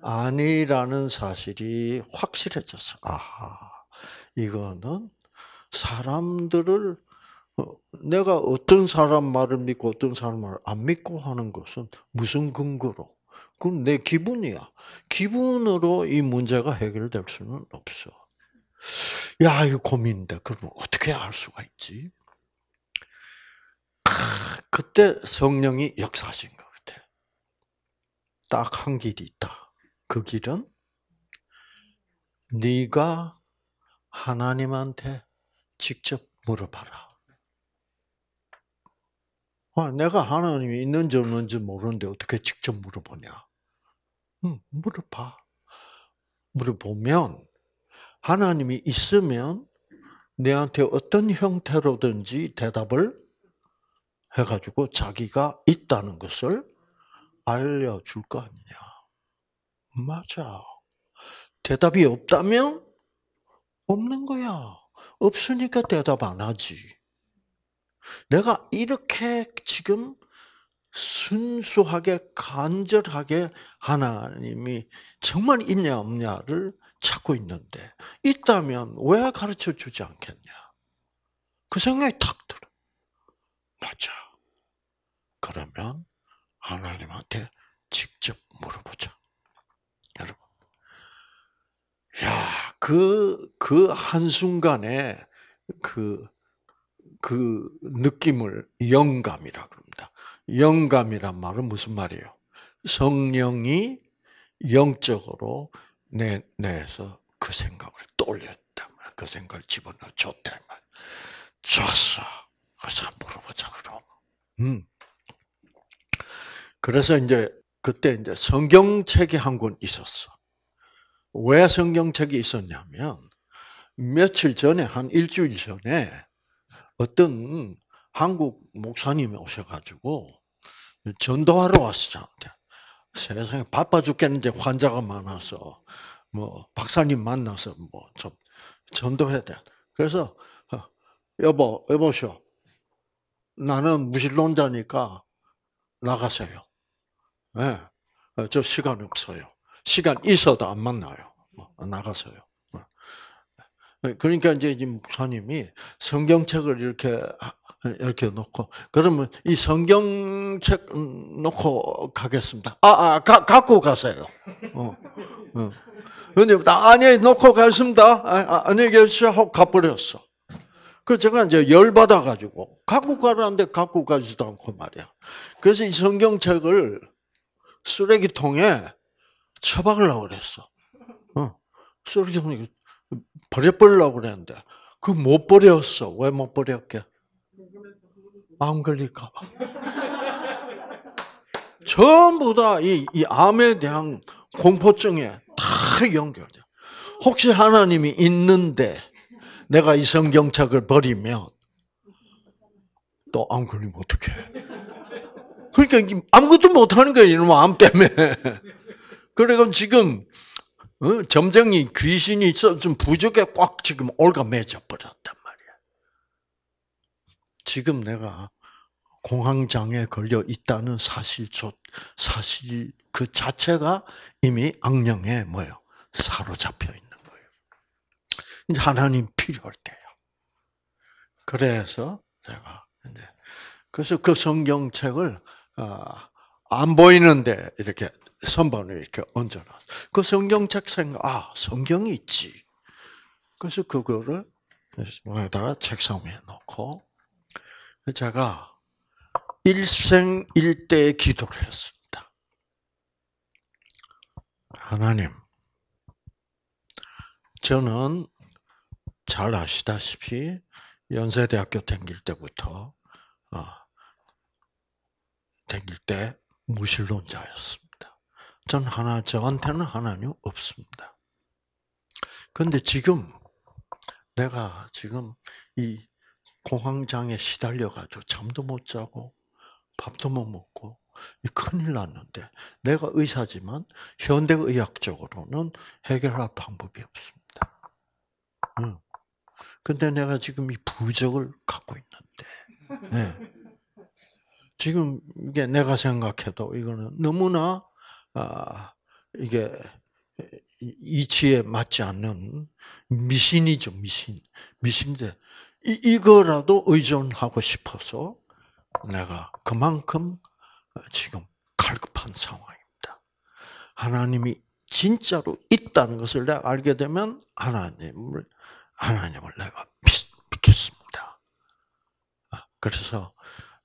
아니라는 사실이 확실해졌어. 아하, 이거는 사람들을 어, 내가 어떤 사람 말을 믿고 어떤 사람 말을 안 믿고 하는 것은 무슨 근거로? 그건 내 기분이야. 기분으로 이 문제가 해결될 수는 없어. 야, 이거 고민인데, 그럼 어떻게 알 수가 있지? 크, 그때 성령이 역사하신 것 같아. 딱 한 길이 있다. 그 길은 네가 하나님한테 직접 물어봐라. 아, 내가 하나님이 있는지 없는지 모르는데 어떻게 직접 물어보냐? 응, 물어봐. 물어보면 하나님이 있으면 내한테 어떤 형태로든지 대답을 해가지고 자기가 있다는 것을 알려줄 거 아니냐. 맞아. 대답이 없다면 없는 거야. 없으니까 대답 안 하지. 내가 이렇게 지금 순수하게 간절하게 하나님이 정말 있냐 없냐를 찾고 있는데 있다면 왜 가르쳐 주지 않겠냐? 그 생각이 탁 들어. 맞아. 그러면 하나님한테 직접 물어보자. 여러분. 야, 그, 그 한순간에 그, 그 느낌을 영감이라 그럽니다. 영감이란 말은 무슨 말이에요? 성령이 영적으로 내 내에서 그 생각을 떠올렸다 말. 그 생각을 집어넣어 줬다 말. 줬어. 그래서 물어보자 그럼. 음. 그래서 이제 그때 이제 성경책이 한 권 있었어. 왜 성경책이 있었냐면 며칠 전에 한 일주일 전에 어떤 한국 목사님이 오셔가지고 전도하러 왔어 저한테. 세상에 바빠 죽겠는데 환자가 많아서 뭐 박사님 만나서 뭐좀 전도해야 돼. 그래서 어, 여보 여보시 나는 무신론자니까 나가세요. 예. 네. 저 시간 없어요. 시간 있어도 안 만나요. 뭐, 어, 나가세요. 그러니까 이제 목사님이 성경책을 이렇게 이렇게 놓고 그러면 이 성경책 놓고 가겠습니다. 아, 아 가, 갖고 가세요. 어, 어. 다 아니 놓고 가겠습니다. 아, 아 안녕계세 하고 가버렸어. 그 제가 이제 열받아가지고, 갖고 가라는데 갖고 가지도 않고 말이야. 그래서 이 성경책을 쓰레기통에 처박으려고 그랬어. 어. 쓰레기통에 버려버리려고 그랬는데, 그 못 버렸어. 왜 못 버렸게? 암 걸릴까봐. 전부 다 이, 이 암에 대한 공포증에 다연결돼 혹시 하나님이 있는데 내가 이 성경책을 버리면 또 암 걸리면 어떡해. 그러니까 아무것도 못하는 거예 이놈 암 때문에. 그래서 지금 어? 점쟁이 귀신이 있어 좀 부족에 꽉 지금 올가매져 버렸다. 지금 내가 공황장애 걸려 있다는 사실, 사실 그 자체가 이미 악령에 뭐요 사로잡혀 있는 거예요. 이제 하나님 필요할 때요. 그래서 제가 이제 그래서 그 성경책을 아, 안 보이는데 이렇게 선반에 이렇게 얹어놨어. 그 성경책 생각, 아 성경이 있지. 그래서 그거를 다가 책상 위에 놓고 제가 일생일대 의 기도를 했습니다. 하나님, 저는 잘 아시다시피 연세대학교 댕길 때부터 어, 댕길 때 무신론자였습니다. 전 하나 저한테는 하나님 없습니다. 그런데 지금 내가 지금 이 공황장애 시달려가지고 잠도 못 자고 밥도 못 먹고 큰일 났는데 내가 의사지만 현대의학적으로는 해결할 방법이 없습니다. 응. 근데 내가 지금 이 부적을 갖고 있는데 네. 지금 이게 내가 생각해도 이거는 너무나 아, 이게 이치에 맞지 않는 미신이죠 미신 미신데 이, 이거라도 의존하고 싶어서 내가 그만큼 지금 갈급한 상황입니다. 하나님이 진짜로 있다는 것을 내가 알게 되면 하나님을 하나님을 내가 믿겠습니다. 아, 그래서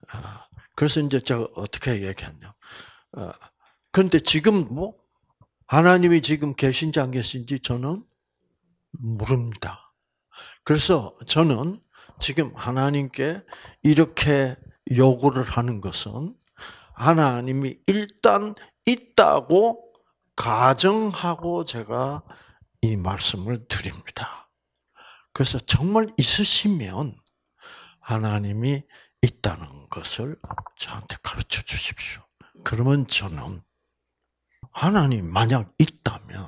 아, 그래서 이제 제가 어떻게 얘기했냐? 그데 아, 지금 뭐 하나님이 지금 계신지 안 계신지 저는 모릅니다. 그래서 저는 지금 하나님께 이렇게 요구를 하는 것은 하나님이 일단 있다고 가정하고 제가 이 말씀을 드립니다. 그래서 정말 있으시면 하나님이 있다는 것을 저한테 가르쳐 주십시오. 그러면 저는 하나님 만약 있다면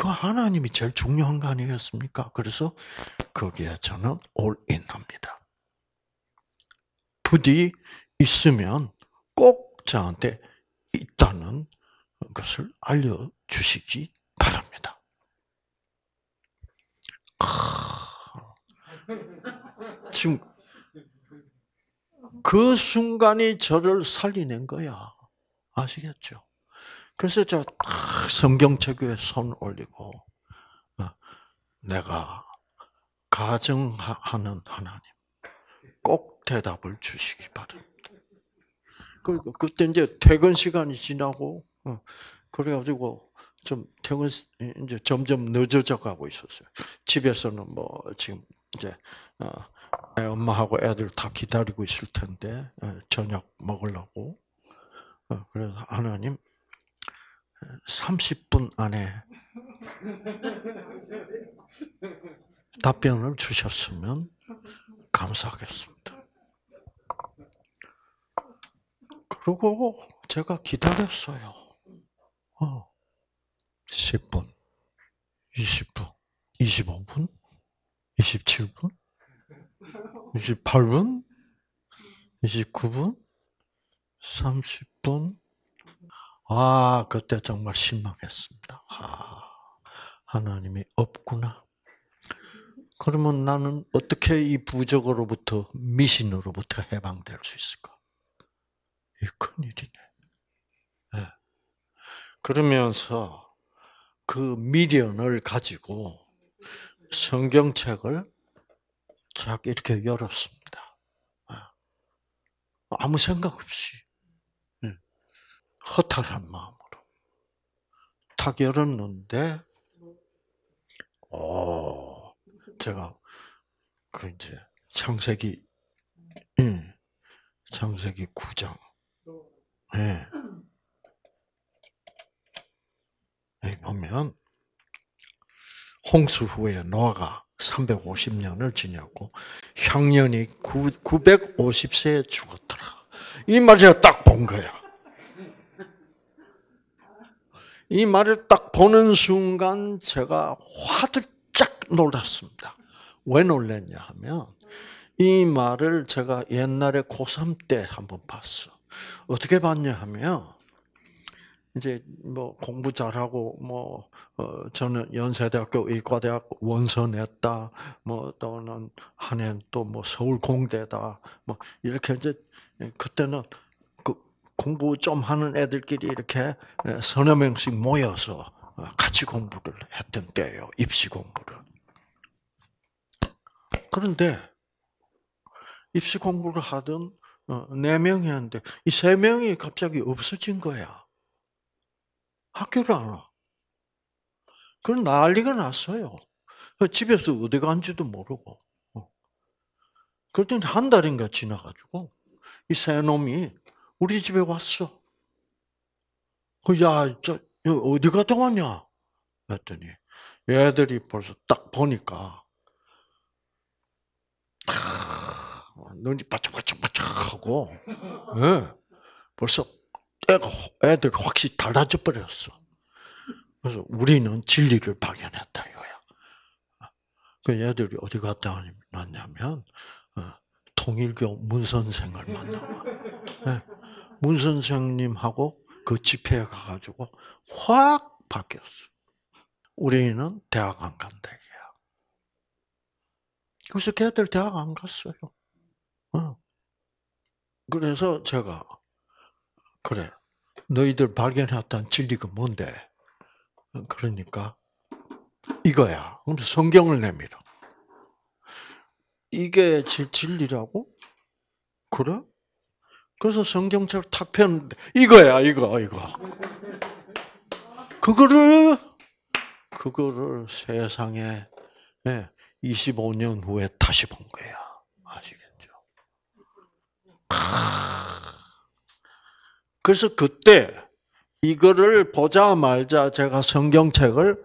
그 하나님이 제일 중요한 거 아니겠습니까? 그래서 거기에 저는 올인 합니다. 부디 있으면 꼭 저한테 있다는 것을 알려주시기 바랍니다. 지금 그 순간이 저를 살리는 거야. 아시겠죠? 그래서 저 성경책에 손 올리고 어, 내가 가정하는 하나님 꼭 대답을 주시기 바랍니다. 그, 그 그때 이제 퇴근 시간이 지나고 어, 그래가지고 좀 퇴근 이제 점점 늦어져 가고 있었어요. 집에서는 뭐 지금 이제 어, 엄마하고 애들 다 기다리고 있을 텐데 저녁 먹으려고 그래서 하나님 30분 안에 답변을 주셨으면 감사하겠습니다. 그리고 제가 기다렸어요. 어, 10분, 20분, 25분, 27분, 28분, 29분, 30분, 아, 그때 정말 실망했습니다. 아, 하나님이 없구나. 그러면 나는 어떻게 이 부적으로부터, 미신으로부터 해방될 수 있을까? 이 큰일이네. 네. 예. 그러면서 그 미련을 가지고 성경책을 쫙 이렇게 열었습니다. 예. 아무 생각 없이. 허탈한 마음으로 타결했는데, 오, 어, 제가 그 이제 창세기, 음, [clears throat] 창세기 9장, 예, 네. 여기 보면 홍수 후에 노아가 350년을 지녔고 향년이 9, 950세에 죽었더라. 이 말 제가 딱 본 거야. 이 말을 딱 보는 순간 제가 화들짝 놀랐습니다. 왜 놀랐냐 하면 이 말을 제가 옛날에 고3 때 한번 봤어. 어떻게 봤냐 하면 이제 뭐 공부 잘하고 뭐 어, 저는 연세대학교 의과대학 원서냈다 뭐 또는 한해 또 뭐 서울공대다 뭐 이렇게 이제 그때는 공부 좀 하는 애들끼리 이렇게 예, 서너 명씩 모여서 어, 같이 공부를 했던 때예요. 입시 공부를. 그런데 입시 공부를 하던 어, 네 명이었는데 이 세 명이 갑자기 없어진 거야. 학교를 안 와. 그럼 난리가 났어요. 어, 집에서 어디 간지도 모르고. 그랬더니 한 달인가 지나가지고 이 세 놈이 우리 집에 왔어. 그, 야, 저, 어디 갔다 왔냐? 했더니, 애들이 벌써 딱 보니까, 아, 눈이 바짝바짝바짝 하고, 네. 예, 벌써 애가, 애들 확실히 달라져 버렸어. 그래서 우리는 진리를 발견했다, 이거야. 그 애들이 어디 갔다 왔냐면, 어, 통일교 문선생을 만나고, 네. 문 선생님하고 그 집회에 가가지고 확 바뀌었어. 우리는 대학 안 간다, 이야 그래서 걔들 대학 안 갔어요. 어. 그래서 제가, 그래, 너희들 발견했던 진리가 뭔데? 그러니까, 이거야. 그럼 성경을 내밀어. 이게 제 진리라고? 그래? 그래서 성경책을 탁 폈는데 이거야 이거 이거. 그거를 그거를 세상에 25년 예, 후에 다시 본 거야. 아시겠죠? 그래서 그때 이거를 보자 말자 제가 성경책을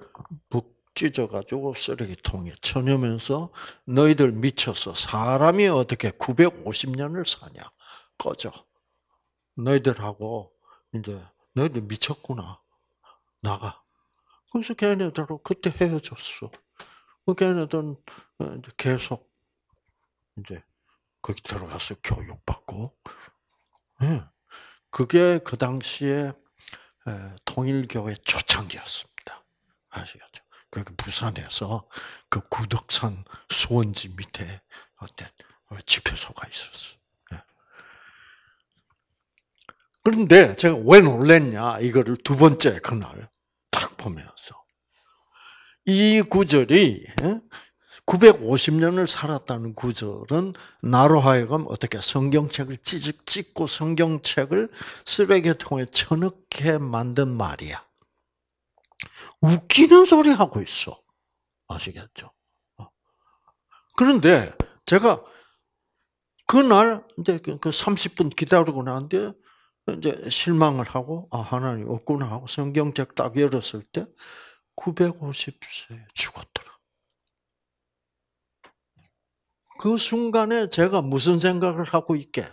북 찢어가지고 쓰레기통에 쳐내면서 너희들 미쳐서 사람이 어떻게 950년을 사냐. 꺼져. 너희들하고 이제 너희들 미쳤구나 나가. 그래서 걔네들하고 그때 헤어졌어. 그 걔네들은 어, 계속 이제 거기 들어가서 교육받고. 예. 그게 그 당시에 통일교회 초창기였습니다. 아시겠죠? 그게 부산에서 그 구덕산 수원지 밑에 어떤 집회소가 있었어. 그런데 제가 왜 놀랬냐, 이거를 두 번째 그날 딱 보면서. 이 구절이 950년을 예? 살았다는 구절은 나로 하여금 어떻게 성경책을 찢 찢고 성경책을 쓰레기통에 쳐넣게 만든 말이야. 웃기는 소리 하고 있어. 아시겠죠? 어. 그런데 제가 그날 이제 그 30분 기다리고 나는데 이제 실망을 하고 아 하나님 없구나 하고 성경책 딱 열었을 때 950세 죽었더라. 그 순간에 제가 무슨 생각을 하고 있게?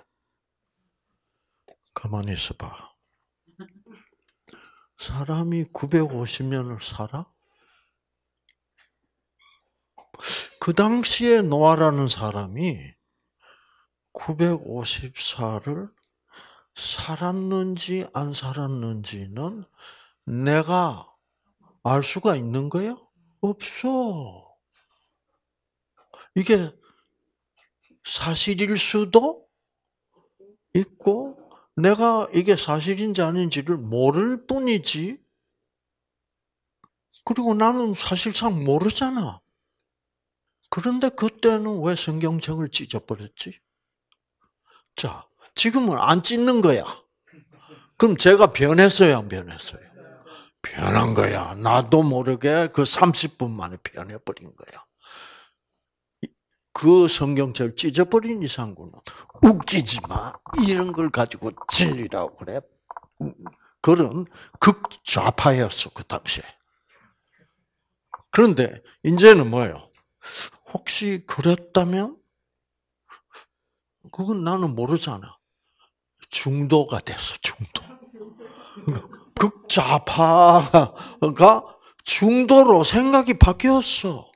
가만히 있어봐. 사람이 950년을 살아? 그 당시에 노아라는 사람이 950살을 살았는지 안 살았는지는 내가 알 수가 있는 거예요? 없어. 이게 사실일 수도 있고, 내가 이게 사실인지 아닌지를 모를 뿐이지, 그리고 나는 사실상 모르잖아. 그런데 그때는 왜 성경책을 찢어버렸지? 자, 지금은 안 찢는 거야. 그럼 제가 변했어요, 안 변했어요? 변한 거야. 나도 모르게 그 30분 만에 변해버린 거야. 그 성경책을 찢어버린 이상구는 웃기지 마. 이런 걸 가지고 진리라고 그래. 그런 극좌파였어, 그 당시에. 그런데 이제는 뭐예요? 혹시 그랬다면? 그건 나는 모르잖아. 중도가 됐어, 중도. 그러니까 극좌파가 중도로 생각이 바뀌었어.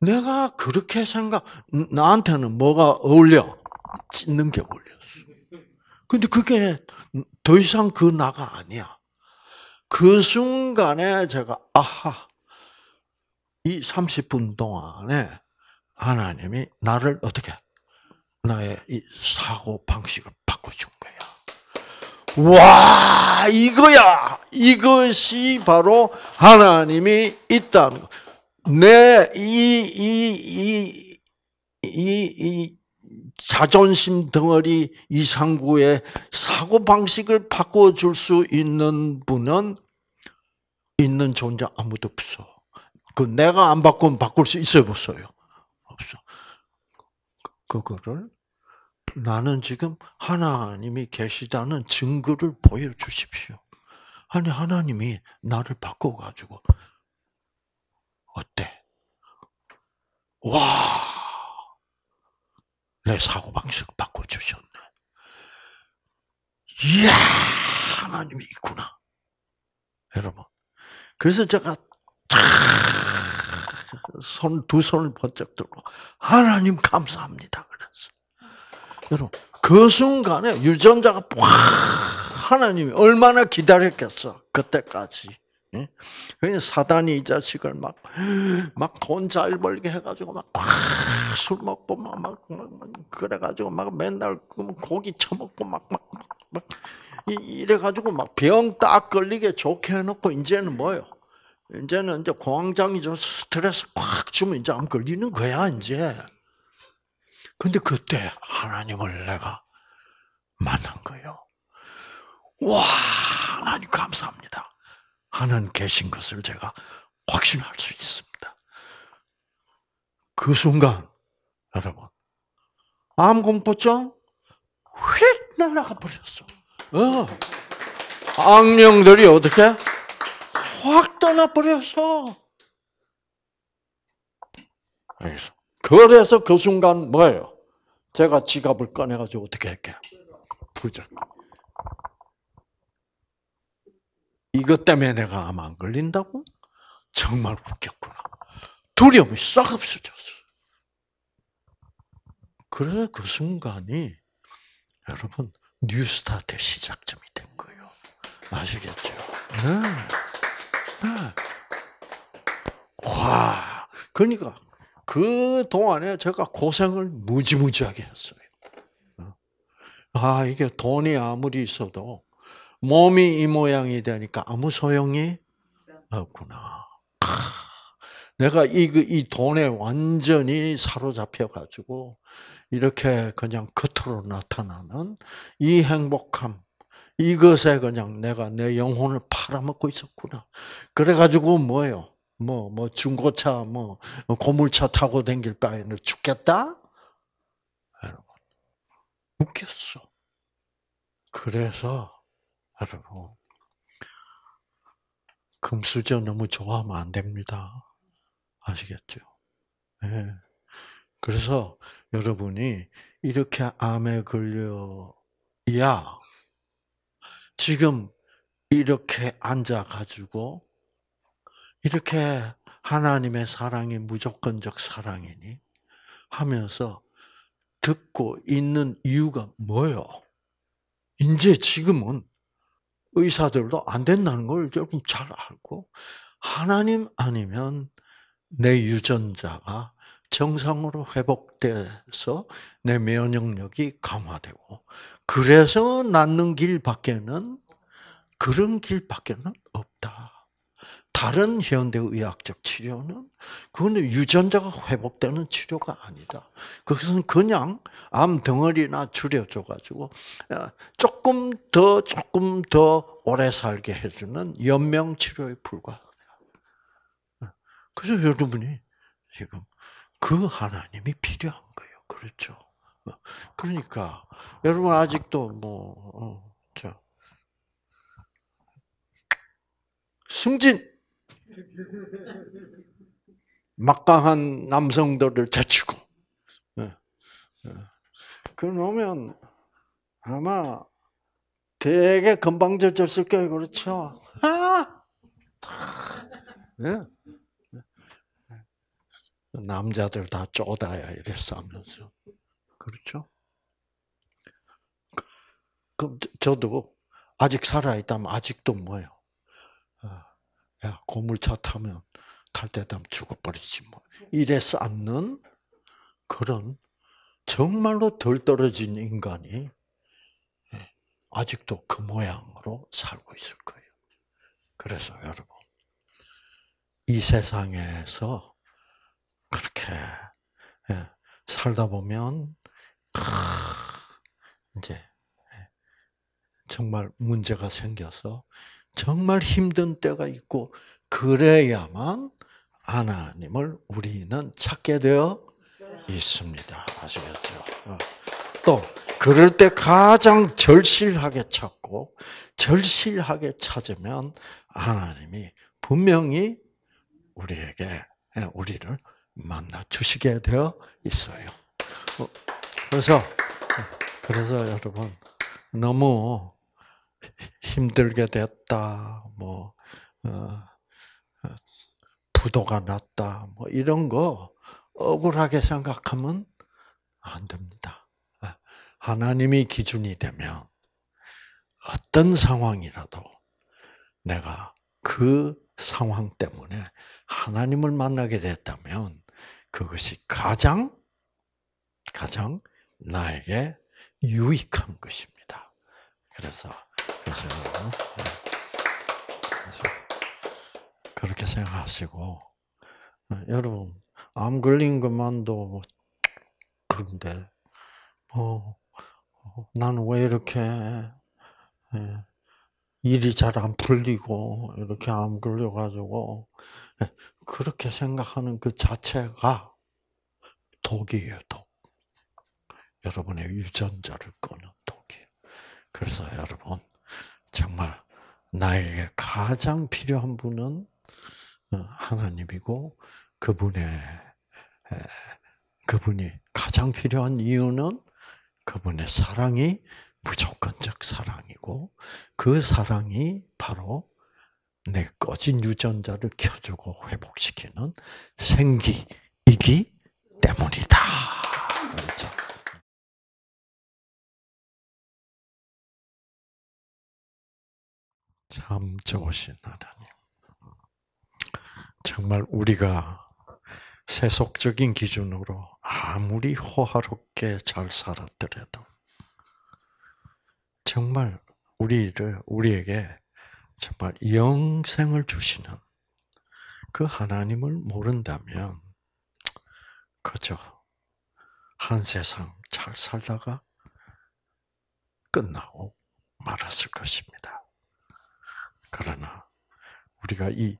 내가 그렇게 생각, 나한테는 뭐가 어울려? 찢는 게 어울렸어. 근데 그게 더 이상 그 나가 아니야. 그 순간에 제가, 아하, 이 30분 동안에 하나님이 나를 어떻게 나의 사고 방식을 바꿔준 거야. 와, 이거야! 이것이 바로 하나님이 있다는 거. 내, 이, 이, 이, 이, 자존심 덩어리 이상구의 사고방식을 바꿔줄 수 있는 분은 있는 존재 아무도 없어. 그 내가 안 바꾸면 바꿀 수 있어요, 없어요? 없어. 그거를 나는 지금 하나님이 계시다는 증거를 보여주십시오. 아니, 하나님이 나를 바꿔가지고, 어때? 와! 내 사고방식 바꿔주셨네. 이야! 하나님이 있구나. 여러분. 그래서 제가 손두 손을 번쩍 들고 하나님 감사합니다. 여러분, 그 순간에 유전자가 팍 하나님이 얼마나 기다렸겠어 그때까지. 그 사단이 이 자식을 막 막 돈 잘 벌게 해가지고 막술 먹고 막, 막, 그래가지고 막 맨날 그 고기 처먹고 막막막 막 이래가지고 막 병 딱 걸리게 좋게 해놓고 이제는 뭐요? 이제는 이제 공황장애 좀 스트레스 꽉 주면 이제 안 걸리는 거야 이제. 근데 그때 하나님을 내가 만난 거예요. 와, 하나님 감사합니다. 하나님 계신 것을 제가 확신할 수 있습니다. 그 순간, 여러분, 암공포증 휙 날아가 버렸어. 어. 악령들이 어떻게? 확 떠나버렸어. 알겠어. 그래서 그 순간 뭐예요? 제가 지갑을 꺼내가지고 어떻게 할게? 부적. 이것 때문에 내가 암안 걸린다고? 정말 웃겼구나. 두려움이 싹 없어졌어. 그래, 그 순간이 여러분, 뉴 스타트의 시작점이 된 거예요. 아시겠죠? 네. 네. 와, 그러니까 그 동안에 제가 고생을 무지무지하게 했어요. 어? 아, 이게 돈이 아무리 있어도 몸이 이 모양이 되니까 아무 소용이 없구나. 내가 이, 그, 이 돈에 완전히 사로잡혀가지고 이렇게 그냥 겉으로 나타나는 이 행복함, 이것에 그냥 내가 내 영혼을 팔아먹고 있었구나. 그래가지고 뭐예요? 뭐, 뭐, 중고차, 뭐, 뭐, 고물차 타고 댕길 바에는 죽겠다? 여러분, 웃겼어. 그래서, 여러분, 금수저 너무 좋아하면 안 됩니다. 아시겠죠? 네. 그래서 여러분이 이렇게 암에 걸려야 지금 이렇게 앉아가지고 이렇게 하나님의 사랑이 무조건적 사랑이니 하면서 듣고 있는 이유가 뭐예요? 이제 지금은 의사들도 안 된다는 걸 조금 잘 알고 하나님 아니면 내 유전자가 정상으로 회복돼서 내 면역력이 강화되고 그래서 낫는 길밖에는 그런 길밖에는 없다. 다른 현대 의학적 치료는 그건 유전자가 회복되는 치료가 아니다. 그것은 그냥 암 덩어리나 줄여줘가지고 어, 조금 더 조금 더 오래 살게 해주는 연명 치료에 불과하다. 어, 그래서 여러분이 지금 그 하나님이 필요한 거예요. 그렇죠? 어, 그러니까 여러분 아직도 뭐 어, 자. 승진 [laughs] 막강한 남성들을 제치고. 예, 예. 그러면 아마 되게 금방져졌을 거예요. 그렇죠? 아! 예. 남자들 다 쪼다야 이랬어 하면서. 그렇죠? 그럼 그, 저도 아직 살아있다면 아직도 뭐예요? 야, 고물차 타면 탈때담 죽어버리지 뭐. 이래 쌓는 그런 정말로 덜 떨어진 인간이 예, 아직도 그 모양으로 살고 있을 거예요. 그래서 여러분, 이 세상에서 그렇게 예, 살다 보면 이제 예, 정말 문제가 생겨서 정말 힘든 때가 있고 그래야만 하나님을 우리는 찾게 되어 있습니다. 아시겠죠? 어. 또 그럴 때 가장 절실하게 찾고 절실하게 찾으면 하나님이 분명히 우리에게 예, 우리를 만나 주시게 되어 있어요. 어, 그래서 어, 그래서 여러분 너무 힘들게 됐다, 뭐, 어, 어, 부도가 났다, 뭐, 이런 거 억울하게 생각하면 안 됩니다. 어, 하나님이 기준이 되면 어떤 상황이라도 내가 그 상황 때문에 하나님을 만나게 됐다면 그것이 가장, 가장 나에게 유익한 것입니다. 그래서 계세요. 네. 그렇게 생각하시고 네, 여러분 암 걸린 것만도 뭐 그런데 뭐, 어, 나는 왜 이렇게 예, 일이 잘 안 풀리고 이렇게 암 걸려가지고 예, 그렇게 생각하는 그 자체가 독이에요, 독. 여러분의 유전자를 꺼는 독이에요. 그래서 여러분 정말 나에게 가장 필요한 분은 어, 하나님이고 그분의 그분이 가장 필요한 이유는 그분의 사랑이 무조건적 사랑이고 그 사랑이 바로 내 꺼진 유전자를 켜주고 회복시키는 생기이기 때문이다. 참 좋으신 하나님. 정말 우리가 세속적인 기준으로 아무리 호화롭게 잘 살았더라도 정말 우리를 우리에게 정말 영생을 주시는 그 하나님을 모른다면 그저 한 세상 잘 살다가 끝나고 말았을 것입니다. 그러나 우리가 이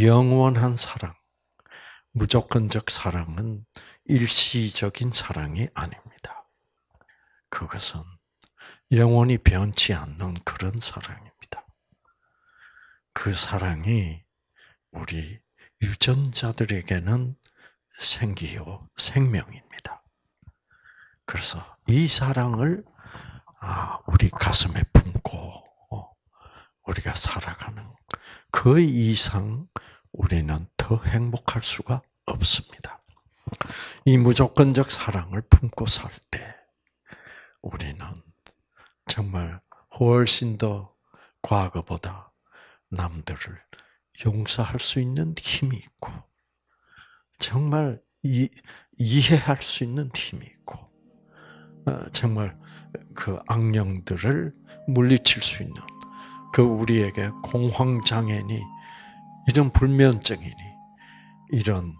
영원한 사랑, 무조건적 사랑은 일시적인 사랑이 아닙니다. 그것은 영원히 변치 않는 그런 사랑입니다. 그 사랑이 우리 유전자들에게는 생기요, 생명입니다. 그래서 이 사랑을 아, 우리 가슴에 품 우리가 살아가는 그 이상 우리는 더 행복할 수가 없습니다. 이 무조건적 사랑을 품고 살 때 우리는 정말 훨씬 더 과거보다 남들을 용서할 수 있는 힘이 있고 정말 이, 이해할 수 있는 힘이 있고 어, 정말 그 악령들을 물리칠 수 있는 그 우리에게 공황장애니 이런 불면증이니 이런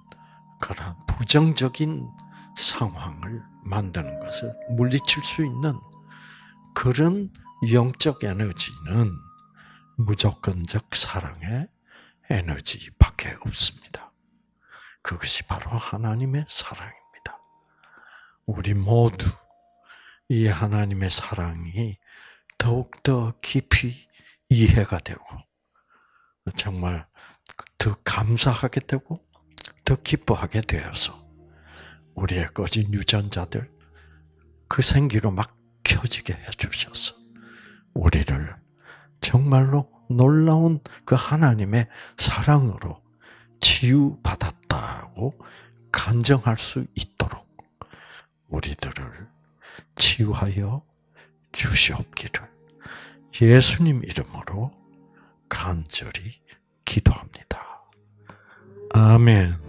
그런 부정적인 상황을 만드는 것을 물리칠 수 있는 그런 영적 에너지는 무조건적 사랑의 에너지밖에 없습니다. 그것이 바로 하나님의 사랑입니다. 우리 모두 이 하나님의 사랑이 더욱더 깊이 이해가 되고 정말 더 감사하게 되고 더 기뻐하게 되어서 우리의 꺼진 유전자들 그 생기로 막 켜지게 해주셔서 우리를 정말로 놀라운 그 하나님의 사랑으로 치유받았다고 간정할 수 있도록 우리들을 치유하여 주시옵기를 예수님 이름으로 간절히 기도합니다. 아멘.